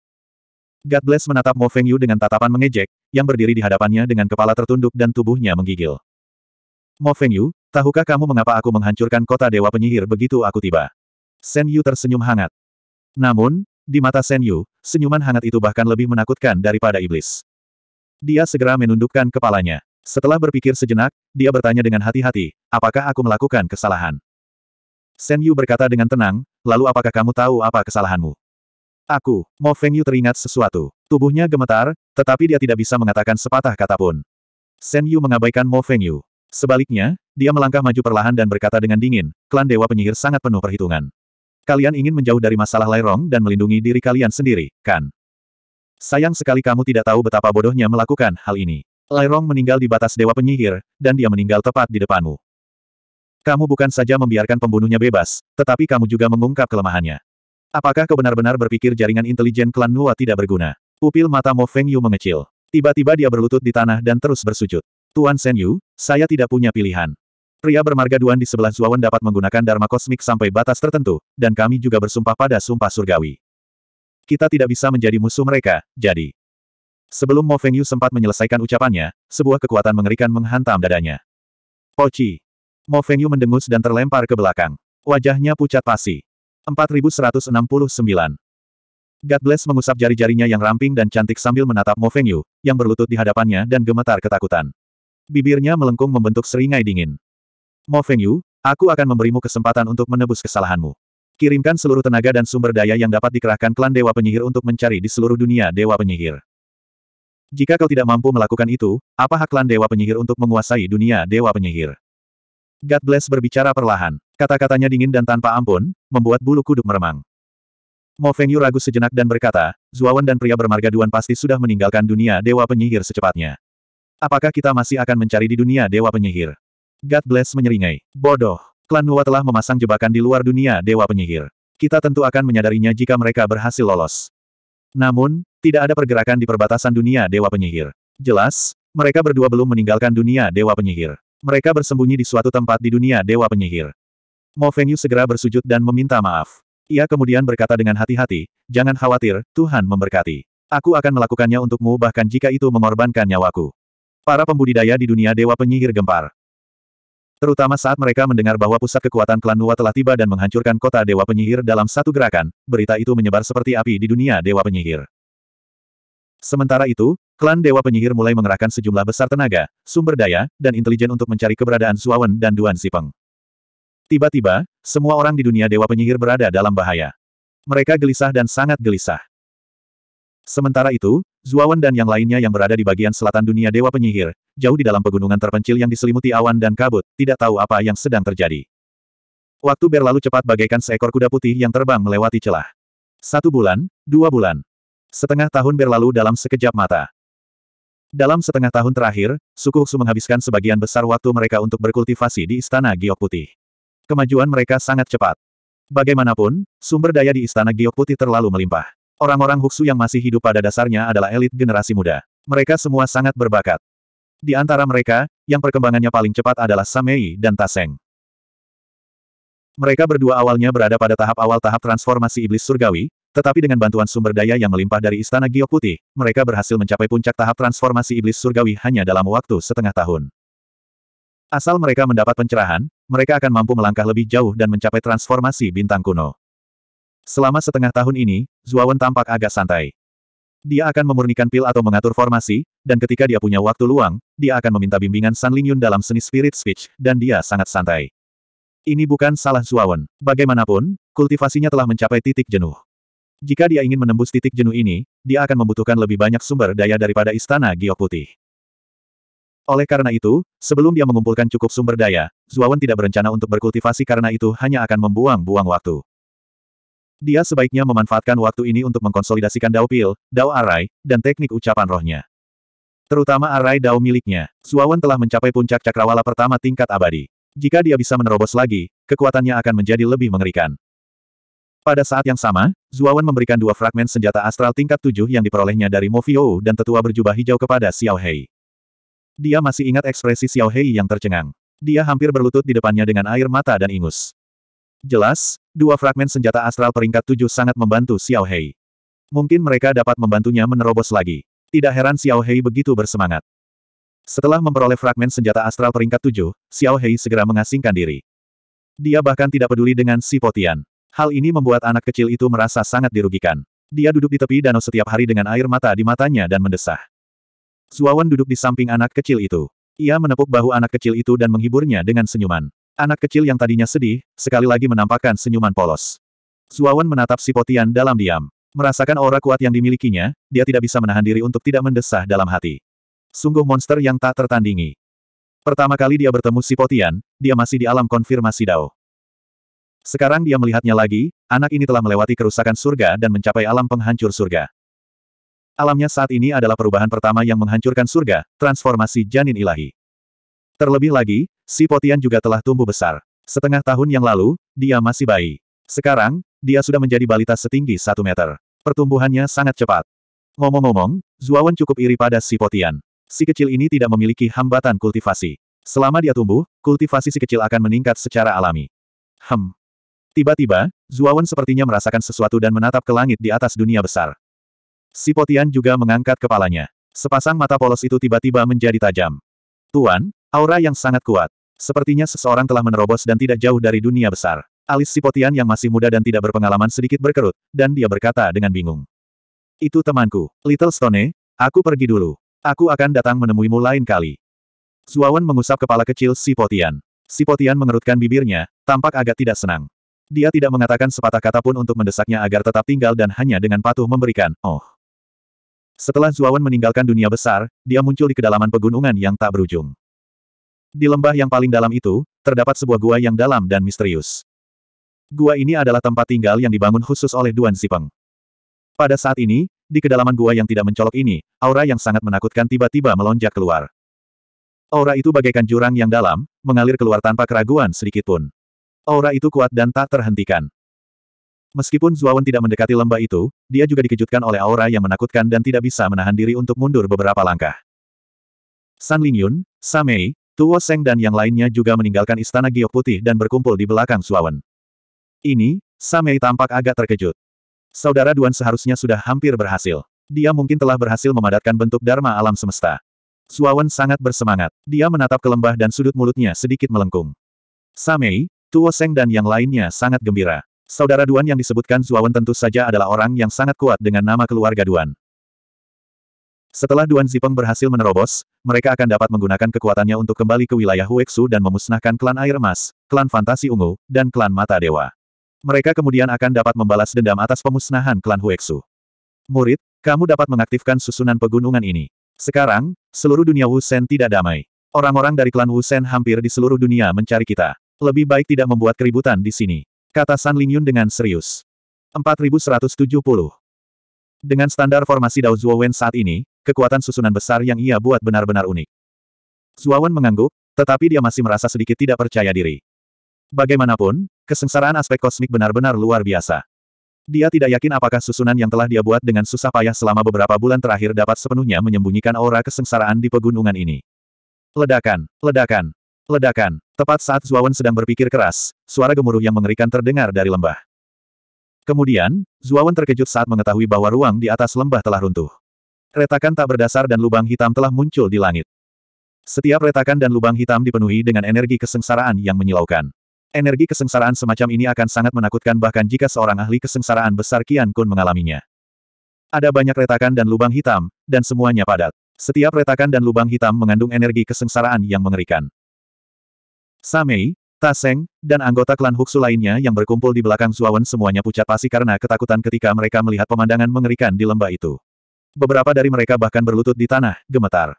God Bless menatap Mo Feng Yu dengan tatapan mengejek, yang berdiri di hadapannya dengan kepala tertunduk dan tubuhnya menggigil. Mo Feng Yu, tahukah kamu mengapa aku menghancurkan kota Dewa Penyihir begitu aku tiba? Shen Yu tersenyum hangat. Namun, di mata Shen Yu, senyuman hangat itu bahkan lebih menakutkan daripada iblis. Dia segera menundukkan kepalanya. Setelah berpikir sejenak, dia bertanya dengan hati-hati, apakah aku melakukan kesalahan? Shen Yu berkata dengan tenang, lalu apakah kamu tahu apa kesalahanmu? Aku, Mo Feng Yu teringat sesuatu. Tubuhnya gemetar, tetapi dia tidak bisa mengatakan sepatah kata pun. Shen Yu mengabaikan Mo Feng Yu. Sebaliknya, dia melangkah maju perlahan dan berkata dengan dingin, klan Dewa Penyihir sangat penuh perhitungan. Kalian ingin menjauh dari masalah Lairong dan melindungi diri kalian sendiri, kan? Sayang sekali kamu tidak tahu betapa bodohnya melakukan hal ini. Lai Rong meninggal di batas Dewa Penyihir, dan dia meninggal tepat di depanmu. Kamu bukan saja membiarkan pembunuhnya bebas, tetapi kamu juga mengungkap kelemahannya. Apakah kau benar-benar berpikir jaringan intelijen klan Nuwa tidak berguna? Pupil mata Mo Feng Yu mengecil. Tiba-tiba dia berlutut di tanah dan terus bersujud. Tuan Shen Yu, saya tidak punya pilihan. Pria bermarga Duan di sebelah Zuawan dapat menggunakan Dharma Kosmik sampai batas tertentu, dan kami juga bersumpah pada Sumpah Surgawi. Kita tidak bisa menjadi musuh mereka, jadi. Sebelum Mo Feng Yu sempat menyelesaikan ucapannya, sebuah kekuatan mengerikan menghantam dadanya. Poci! Mo Feng Yu mendengus dan terlempar ke belakang. Wajahnya pucat pasi. 4169. God Bless mengusap jari-jarinya yang ramping dan cantik sambil menatap Mo Feng Yu, yang berlutut di hadapannya dan gemetar ketakutan. Bibirnya melengkung membentuk seringai dingin. Mo Feng Yu, aku akan memberimu kesempatan untuk menebus kesalahanmu. Kirimkan seluruh tenaga dan sumber daya yang dapat dikerahkan klan Dewa Penyihir untuk mencari di seluruh dunia Dewa Penyihir. Jika kau tidak mampu melakukan itu, apa hak klan Dewa Penyihir untuk menguasai dunia Dewa Penyihir? God Bless berbicara perlahan. Kata-katanya dingin dan tanpa ampun, membuat bulu kuduk meremang. Mo Feng Yu ragu sejenak dan berkata, Zuawan dan pria bermarga Duan pasti sudah meninggalkan dunia Dewa Penyihir secepatnya. Apakah kita masih akan mencari di dunia Dewa Penyihir? God Bless menyeringai. Bodoh. Klan Nuwa telah memasang jebakan di luar dunia Dewa Penyihir. Kita tentu akan menyadarinya jika mereka berhasil lolos. Namun, tidak ada pergerakan di perbatasan dunia Dewa Penyihir. Jelas, mereka berdua belum meninggalkan dunia Dewa Penyihir. Mereka bersembunyi di suatu tempat di dunia Dewa Penyihir. Mo Fengyu segera bersujud dan meminta maaf. Ia kemudian berkata dengan hati-hati, jangan khawatir, Tuhan memberkati. Aku akan melakukannya untukmu bahkan jika itu mengorbankan nyawaku. Para pembudidaya di dunia Dewa Penyihir gempar. Terutama saat mereka mendengar bahwa pusat kekuatan klan Nuwa telah tiba dan menghancurkan kota Dewa Penyihir dalam satu gerakan, berita itu menyebar seperti api di dunia Dewa Penyihir. Sementara itu, klan Dewa Penyihir mulai mengerahkan sejumlah besar tenaga, sumber daya, dan intelijen untuk mencari keberadaan Suawen dan Duan Sipeng. Tiba-tiba, semua orang di dunia Dewa Penyihir berada dalam bahaya. Mereka gelisah dan sangat gelisah. Sementara itu, Zuawan dan yang lainnya yang berada di bagian selatan dunia Dewa Penyihir, jauh di dalam pegunungan terpencil yang diselimuti awan dan kabut, tidak tahu apa yang sedang terjadi. Waktu berlalu cepat bagaikan seekor kuda putih yang terbang melewati celah. Satu bulan, dua bulan. Setengah tahun berlalu dalam sekejap mata. Dalam setengah tahun terakhir, suku Huxu menghabiskan sebagian besar waktu mereka untuk berkultivasi di Istana Giok Putih. Kemajuan mereka sangat cepat. Bagaimanapun, sumber daya di Istana Giok Putih terlalu melimpah. Orang-orang Huxu yang masih hidup pada dasarnya adalah elit generasi muda. Mereka semua sangat berbakat. Di antara mereka, yang perkembangannya paling cepat adalah Samei dan Taseng. Mereka berdua awalnya berada pada tahap awal tahap transformasi iblis surgawi, tetapi dengan bantuan sumber daya yang melimpah dari Istana Giok Putih, mereka berhasil mencapai puncak tahap transformasi iblis surgawi hanya dalam waktu setengah tahun. Asal mereka mendapat pencerahan, mereka akan mampu melangkah lebih jauh dan mencapai transformasi bintang kuno. Selama setengah tahun ini, Zuawan tampak agak santai. Dia akan memurnikan pil atau mengatur formasi, dan ketika dia punya waktu luang, dia akan meminta bimbingan San Lingyun dalam seni spirit speech, dan dia sangat santai. Ini bukan salah Zuawan. Bagaimanapun, kultivasinya telah mencapai titik jenuh. Jika dia ingin menembus titik jenuh ini, dia akan membutuhkan lebih banyak sumber daya daripada Istana Giok Putih. Oleh karena itu, sebelum dia mengumpulkan cukup sumber daya, Zuawan tidak berencana untuk berkultivasi karena itu hanya akan membuang-buang waktu. Dia sebaiknya memanfaatkan waktu ini untuk mengkonsolidasikan Dao Pil, Dao Arai, dan teknik ucapan rohnya. Terutama Arai Dao miliknya, Suawan telah mencapai puncak cakrawala pertama tingkat abadi. Jika dia bisa menerobos lagi, kekuatannya akan menjadi lebih mengerikan. Pada saat yang sama, Zuawan memberikan dua fragmen senjata astral tingkat tujuh yang diperolehnya dari Mofio dan tetua berjubah hijau kepada Xiao Hei. Dia masih ingat ekspresi Xiao Hei yang tercengang. Dia hampir berlutut di depannya dengan air mata dan ingus. Jelas, dua fragmen senjata astral peringkat tujuh sangat membantu Xiao Hei. Mungkin mereka dapat membantunya menerobos lagi. Tidak heran Xiao Hei begitu bersemangat. Setelah memperoleh fragmen senjata astral peringkat tujuh, Xiao Hei segera mengasingkan diri. Dia bahkan tidak peduli dengan si Potian. Hal ini membuat anak kecil itu merasa sangat dirugikan. Dia duduk di tepi danau setiap hari dengan air mata di matanya dan mendesah. Zuawan duduk di samping anak kecil itu. Ia menepuk bahu anak kecil itu dan menghiburnya dengan senyuman. Anak kecil yang tadinya sedih, sekali lagi menampakkan senyuman polos. Zuawan menatap si Potian dalam diam. Merasakan aura kuat yang dimilikinya, dia tidak bisa menahan diri untuk tidak mendesah dalam hati. Sungguh monster yang tak tertandingi. Pertama kali dia bertemu si Potian, dia masih di alam konfirmasi Dao. Sekarang dia melihatnya lagi, anak ini telah melewati kerusakan surga dan mencapai alam penghancur surga. Alamnya saat ini adalah perubahan pertama yang menghancurkan surga, transformasi janin ilahi. Terlebih lagi, Si Potian juga telah tumbuh besar. Setengah tahun yang lalu, dia masih bayi. Sekarang, dia sudah menjadi balita setinggi satu meter. Pertumbuhannya sangat cepat. Ngomong-ngomong, Zuawan cukup iri pada si Potian. Si kecil ini tidak memiliki hambatan kultivasi. Selama dia tumbuh, kultivasi si kecil akan meningkat secara alami. Hem. Tiba-tiba, Zuawan sepertinya merasakan sesuatu dan menatap ke langit di atas dunia besar. Si Potian juga mengangkat kepalanya. Sepasang mata polos itu tiba-tiba menjadi tajam. Tuan, Aura yang sangat kuat. Sepertinya seseorang telah menerobos dan tidak jauh dari dunia besar. Alis Sipotian yang masih muda dan tidak berpengalaman sedikit berkerut, dan dia berkata dengan bingung. Itu temanku, Little Stone, aku pergi dulu. Aku akan datang menemuimu lain kali. Zuawan mengusap kepala kecil Sipotian. Sipotian mengerutkan bibirnya, tampak agak tidak senang. Dia tidak mengatakan sepatah kata pun untuk mendesaknya agar tetap tinggal dan hanya dengan patuh memberikan, oh. Setelah Zuawan meninggalkan dunia besar, dia muncul di kedalaman pegunungan yang tak berujung. Di lembah yang paling dalam itu, terdapat sebuah gua yang dalam dan misterius. Gua ini adalah tempat tinggal yang dibangun khusus oleh Duan Zipeng. Pada saat ini, di kedalaman gua yang tidak mencolok ini, aura yang sangat menakutkan tiba-tiba melonjak keluar. Aura itu bagaikan jurang yang dalam, mengalir keluar tanpa keraguan sedikitpun. Aura itu kuat dan tak terhentikan. Meskipun Zuawan tidak mendekati lembah itu, dia juga dikejutkan oleh aura yang menakutkan dan tidak bisa menahan diri untuk mundur beberapa langkah. San Lingyun, Samei, Tuo Seng dan yang lainnya juga meninggalkan istana giok putih dan berkumpul di belakang Suawen. Ini, Samei tampak agak terkejut. Saudara Duan seharusnya sudah hampir berhasil. Dia mungkin telah berhasil memadatkan bentuk Dharma alam semesta. Suawen sangat bersemangat. Dia menatap ke lembah dan sudut mulutnya sedikit melengkung. Samei, Tuo Seng dan yang lainnya sangat gembira. Saudara Duan yang disebutkan Suawen tentu saja adalah orang yang sangat kuat dengan nama keluarga Duan. Setelah Duan Zipeng berhasil menerobos, mereka akan dapat menggunakan kekuatannya untuk kembali ke wilayah Huexu dan memusnahkan klan Air Emas, klan Fantasi Ungu, dan klan Mata Dewa. Mereka kemudian akan dapat membalas dendam atas pemusnahan klan Huexu. Murid, kamu dapat mengaktifkan susunan pegunungan ini. Sekarang, seluruh dunia Wusen tidak damai. Orang-orang dari klan Wusen hampir di seluruh dunia mencari kita. Lebih baik tidak membuat keributan di sini. Kata San Lingyun dengan serius. 4170 dengan standar formasi Dao Wen saat ini, kekuatan susunan besar yang ia buat benar-benar unik. Zuawan mengangguk, tetapi dia masih merasa sedikit tidak percaya diri. Bagaimanapun, kesengsaraan aspek kosmik benar-benar luar biasa. Dia tidak yakin apakah susunan yang telah dia buat dengan susah payah selama beberapa bulan terakhir dapat sepenuhnya menyembunyikan aura kesengsaraan di pegunungan ini. Ledakan, ledakan, ledakan. Tepat saat Zuawan sedang berpikir keras, suara gemuruh yang mengerikan terdengar dari lembah. Kemudian, Zuawan terkejut saat mengetahui bahwa ruang di atas lembah telah runtuh. Retakan tak berdasar dan lubang hitam telah muncul di langit. Setiap retakan dan lubang hitam dipenuhi dengan energi kesengsaraan yang menyilaukan. Energi kesengsaraan semacam ini akan sangat menakutkan bahkan jika seorang ahli kesengsaraan besar Kian Kun mengalaminya. Ada banyak retakan dan lubang hitam, dan semuanya padat. Setiap retakan dan lubang hitam mengandung energi kesengsaraan yang mengerikan. Samei, Taseng, dan anggota klan Huxu lainnya yang berkumpul di belakang Zuawan semuanya pucat pasi karena ketakutan ketika mereka melihat pemandangan mengerikan di lembah itu. Beberapa dari mereka bahkan berlutut di tanah, gemetar.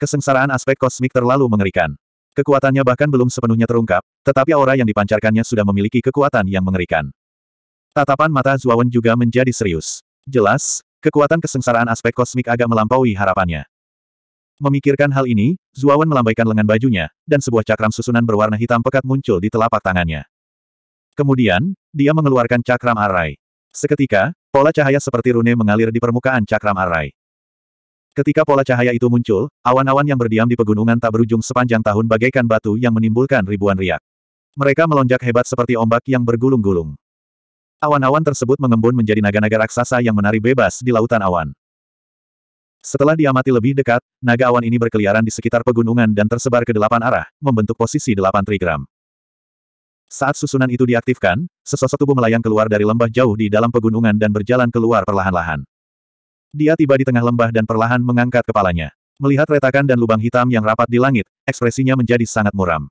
Kesengsaraan aspek kosmik terlalu mengerikan. Kekuatannya bahkan belum sepenuhnya terungkap, tetapi aura yang dipancarkannya sudah memiliki kekuatan yang mengerikan. Tatapan mata Zuawan juga menjadi serius. Jelas, kekuatan kesengsaraan aspek kosmik agak melampaui harapannya. Memikirkan hal ini, Zuawan melambaikan lengan bajunya, dan sebuah cakram susunan berwarna hitam pekat muncul di telapak tangannya. Kemudian, dia mengeluarkan cakram arai. Seketika, Pola cahaya seperti rune mengalir di permukaan cakram arai. Ketika pola cahaya itu muncul, awan-awan yang berdiam di pegunungan tak berujung sepanjang tahun bagaikan batu yang menimbulkan ribuan riak. Mereka melonjak hebat seperti ombak yang bergulung-gulung. Awan-awan tersebut mengembun menjadi naga-naga raksasa yang menari bebas di lautan awan. Setelah diamati lebih dekat, naga awan ini berkeliaran di sekitar pegunungan dan tersebar ke delapan arah, membentuk posisi delapan trigram. Saat susunan itu diaktifkan, sesosok tubuh melayang keluar dari lembah jauh di dalam pegunungan dan berjalan keluar perlahan-lahan. Dia tiba di tengah lembah dan perlahan mengangkat kepalanya. Melihat retakan dan lubang hitam yang rapat di langit, ekspresinya menjadi sangat muram.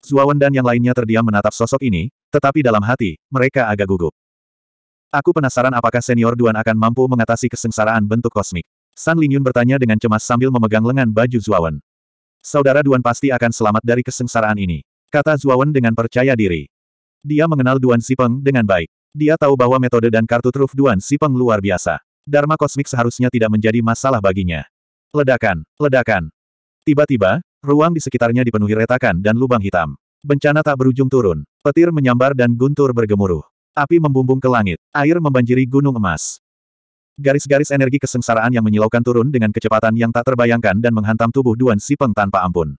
Zuawan dan yang lainnya terdiam menatap sosok ini, tetapi dalam hati, mereka agak gugup. Aku penasaran apakah senior Duan akan mampu mengatasi kesengsaraan bentuk kosmik. San Lingyun bertanya dengan cemas sambil memegang lengan baju Zuawan. Saudara Duan pasti akan selamat dari kesengsaraan ini. Kata Zuawan dengan percaya diri. Dia mengenal Duan Sipeng dengan baik. Dia tahu bahwa metode dan kartu truf Duan Sipeng luar biasa. Dharma kosmik seharusnya tidak menjadi masalah baginya. Ledakan, ledakan. Tiba-tiba, ruang di sekitarnya dipenuhi retakan dan lubang hitam. Bencana tak berujung turun. Petir menyambar dan guntur bergemuruh. Api membumbung ke langit. Air membanjiri gunung emas. Garis-garis energi kesengsaraan yang menyilaukan turun dengan kecepatan yang tak terbayangkan dan menghantam tubuh Duan Sipeng tanpa ampun.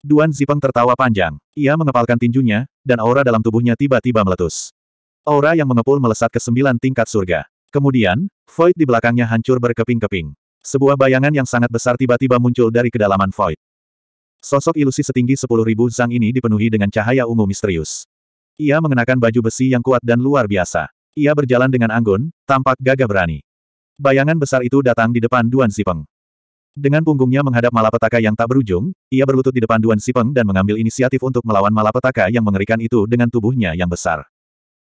Duan Zipeng tertawa panjang. Ia mengepalkan tinjunya, dan aura dalam tubuhnya tiba-tiba meletus. Aura yang mengepul melesat ke sembilan tingkat surga. Kemudian, void di belakangnya hancur berkeping-keping. Sebuah bayangan yang sangat besar tiba-tiba muncul dari kedalaman void. Sosok ilusi setinggi sepuluh ribu zang ini dipenuhi dengan cahaya ungu misterius. Ia mengenakan baju besi yang kuat dan luar biasa. Ia berjalan dengan anggun, tampak gagah berani. Bayangan besar itu datang di depan Duan Zipeng. Dengan punggungnya menghadap malapetaka yang tak berujung, ia berlutut di depan Duan Sipeng dan mengambil inisiatif untuk melawan malapetaka yang mengerikan itu dengan tubuhnya yang besar.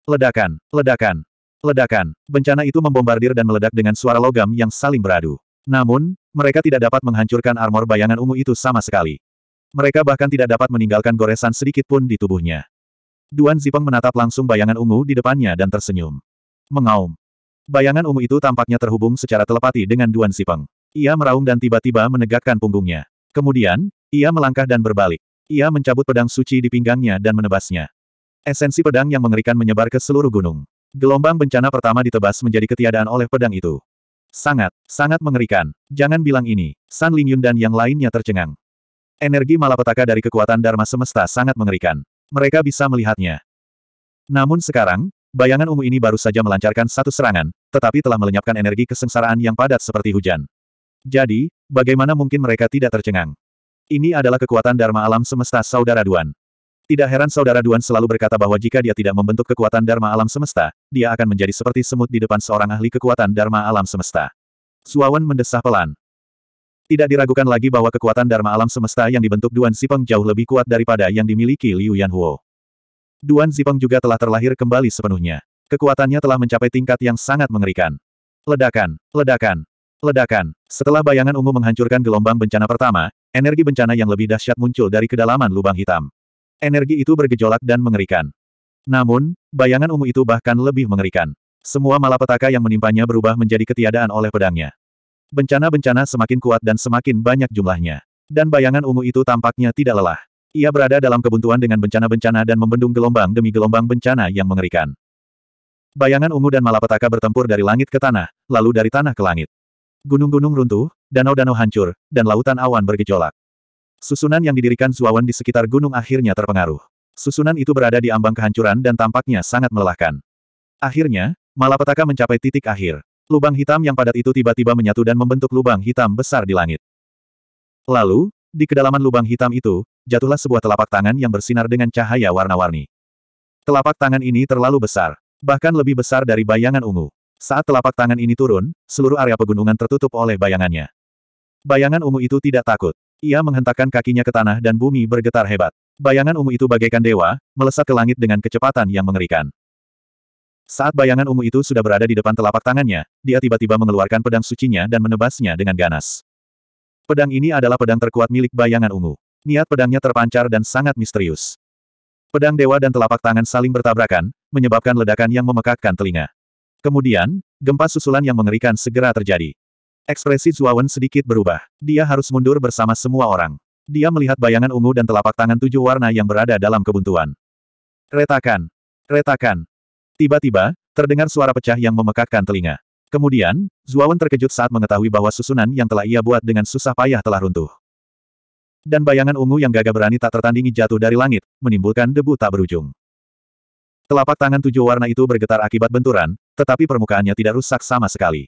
Ledakan, ledakan, ledakan. Bencana itu membombardir dan meledak dengan suara logam yang saling beradu. Namun, mereka tidak dapat menghancurkan armor bayangan ungu itu sama sekali. Mereka bahkan tidak dapat meninggalkan goresan sedikit pun di tubuhnya. Duan Zipeng menatap langsung bayangan ungu di depannya dan tersenyum. Mengaum. Bayangan ungu itu tampaknya terhubung secara telepati dengan Duan Sipeng. Ia meraung dan tiba-tiba menegakkan punggungnya. Kemudian, ia melangkah dan berbalik. Ia mencabut pedang suci di pinggangnya dan menebasnya. Esensi pedang yang mengerikan menyebar ke seluruh gunung. Gelombang bencana pertama ditebas menjadi ketiadaan oleh pedang itu. Sangat, sangat mengerikan. Jangan bilang ini. San Lingyun dan yang lainnya tercengang. Energi malapetaka dari kekuatan Dharma semesta sangat mengerikan. Mereka bisa melihatnya. Namun sekarang, bayangan ungu ini baru saja melancarkan satu serangan, tetapi telah melenyapkan energi kesengsaraan yang padat seperti hujan. Jadi, bagaimana mungkin mereka tidak tercengang? Ini adalah kekuatan Dharma alam semesta Saudara Duan. Tidak heran Saudara Duan selalu berkata bahwa jika dia tidak membentuk kekuatan Dharma alam semesta, dia akan menjadi seperti semut di depan seorang ahli kekuatan Dharma alam semesta. Suawan mendesah pelan. Tidak diragukan lagi bahwa kekuatan Dharma alam semesta yang dibentuk Duan Zipeng jauh lebih kuat daripada yang dimiliki Liu Yanhuo. Duan Zipeng juga telah terlahir kembali sepenuhnya. Kekuatannya telah mencapai tingkat yang sangat mengerikan. Ledakan, ledakan, Ledakan. Setelah bayangan ungu menghancurkan gelombang bencana pertama, energi bencana yang lebih dahsyat muncul dari kedalaman lubang hitam. Energi itu bergejolak dan mengerikan. Namun, bayangan ungu itu bahkan lebih mengerikan. Semua malapetaka yang menimpanya berubah menjadi ketiadaan oleh pedangnya. Bencana-bencana semakin kuat dan semakin banyak jumlahnya. Dan bayangan ungu itu tampaknya tidak lelah. Ia berada dalam kebuntuan dengan bencana-bencana dan membendung gelombang demi gelombang bencana yang mengerikan. Bayangan ungu dan malapetaka bertempur dari langit ke tanah, lalu dari tanah ke langit. Gunung-gunung runtuh, danau-danau hancur, dan lautan awan bergejolak. Susunan yang didirikan Zuawan di sekitar gunung akhirnya terpengaruh. Susunan itu berada di ambang kehancuran dan tampaknya sangat melelahkan. Akhirnya, malapetaka mencapai titik akhir. Lubang hitam yang padat itu tiba-tiba menyatu dan membentuk lubang hitam besar di langit. Lalu, di kedalaman lubang hitam itu, jatuhlah sebuah telapak tangan yang bersinar dengan cahaya warna-warni. Telapak tangan ini terlalu besar, bahkan lebih besar dari bayangan ungu. Saat telapak tangan ini turun, seluruh area pegunungan tertutup oleh bayangannya. Bayangan ungu itu tidak takut. Ia menghentakkan kakinya ke tanah dan bumi bergetar hebat. Bayangan ungu itu bagaikan dewa, melesat ke langit dengan kecepatan yang mengerikan. Saat bayangan ungu itu sudah berada di depan telapak tangannya, dia tiba-tiba mengeluarkan pedang sucinya dan menebasnya dengan ganas. Pedang ini adalah pedang terkuat milik bayangan ungu. Niat pedangnya terpancar dan sangat misterius. Pedang dewa dan telapak tangan saling bertabrakan, menyebabkan ledakan yang memekakkan telinga. Kemudian, gempa susulan yang mengerikan segera terjadi. Ekspresi Zuawan sedikit berubah. Dia harus mundur bersama semua orang. Dia melihat bayangan ungu dan telapak tangan tujuh warna yang berada dalam kebuntuan. Retakan! Retakan! Tiba-tiba, terdengar suara pecah yang memekakkan telinga. Kemudian, Zuawan terkejut saat mengetahui bahwa susunan yang telah ia buat dengan susah payah telah runtuh. Dan bayangan ungu yang gagah berani tak tertandingi jatuh dari langit, menimbulkan debu tak berujung. Telapak tangan tujuh warna itu bergetar akibat benturan, tetapi permukaannya tidak rusak sama sekali.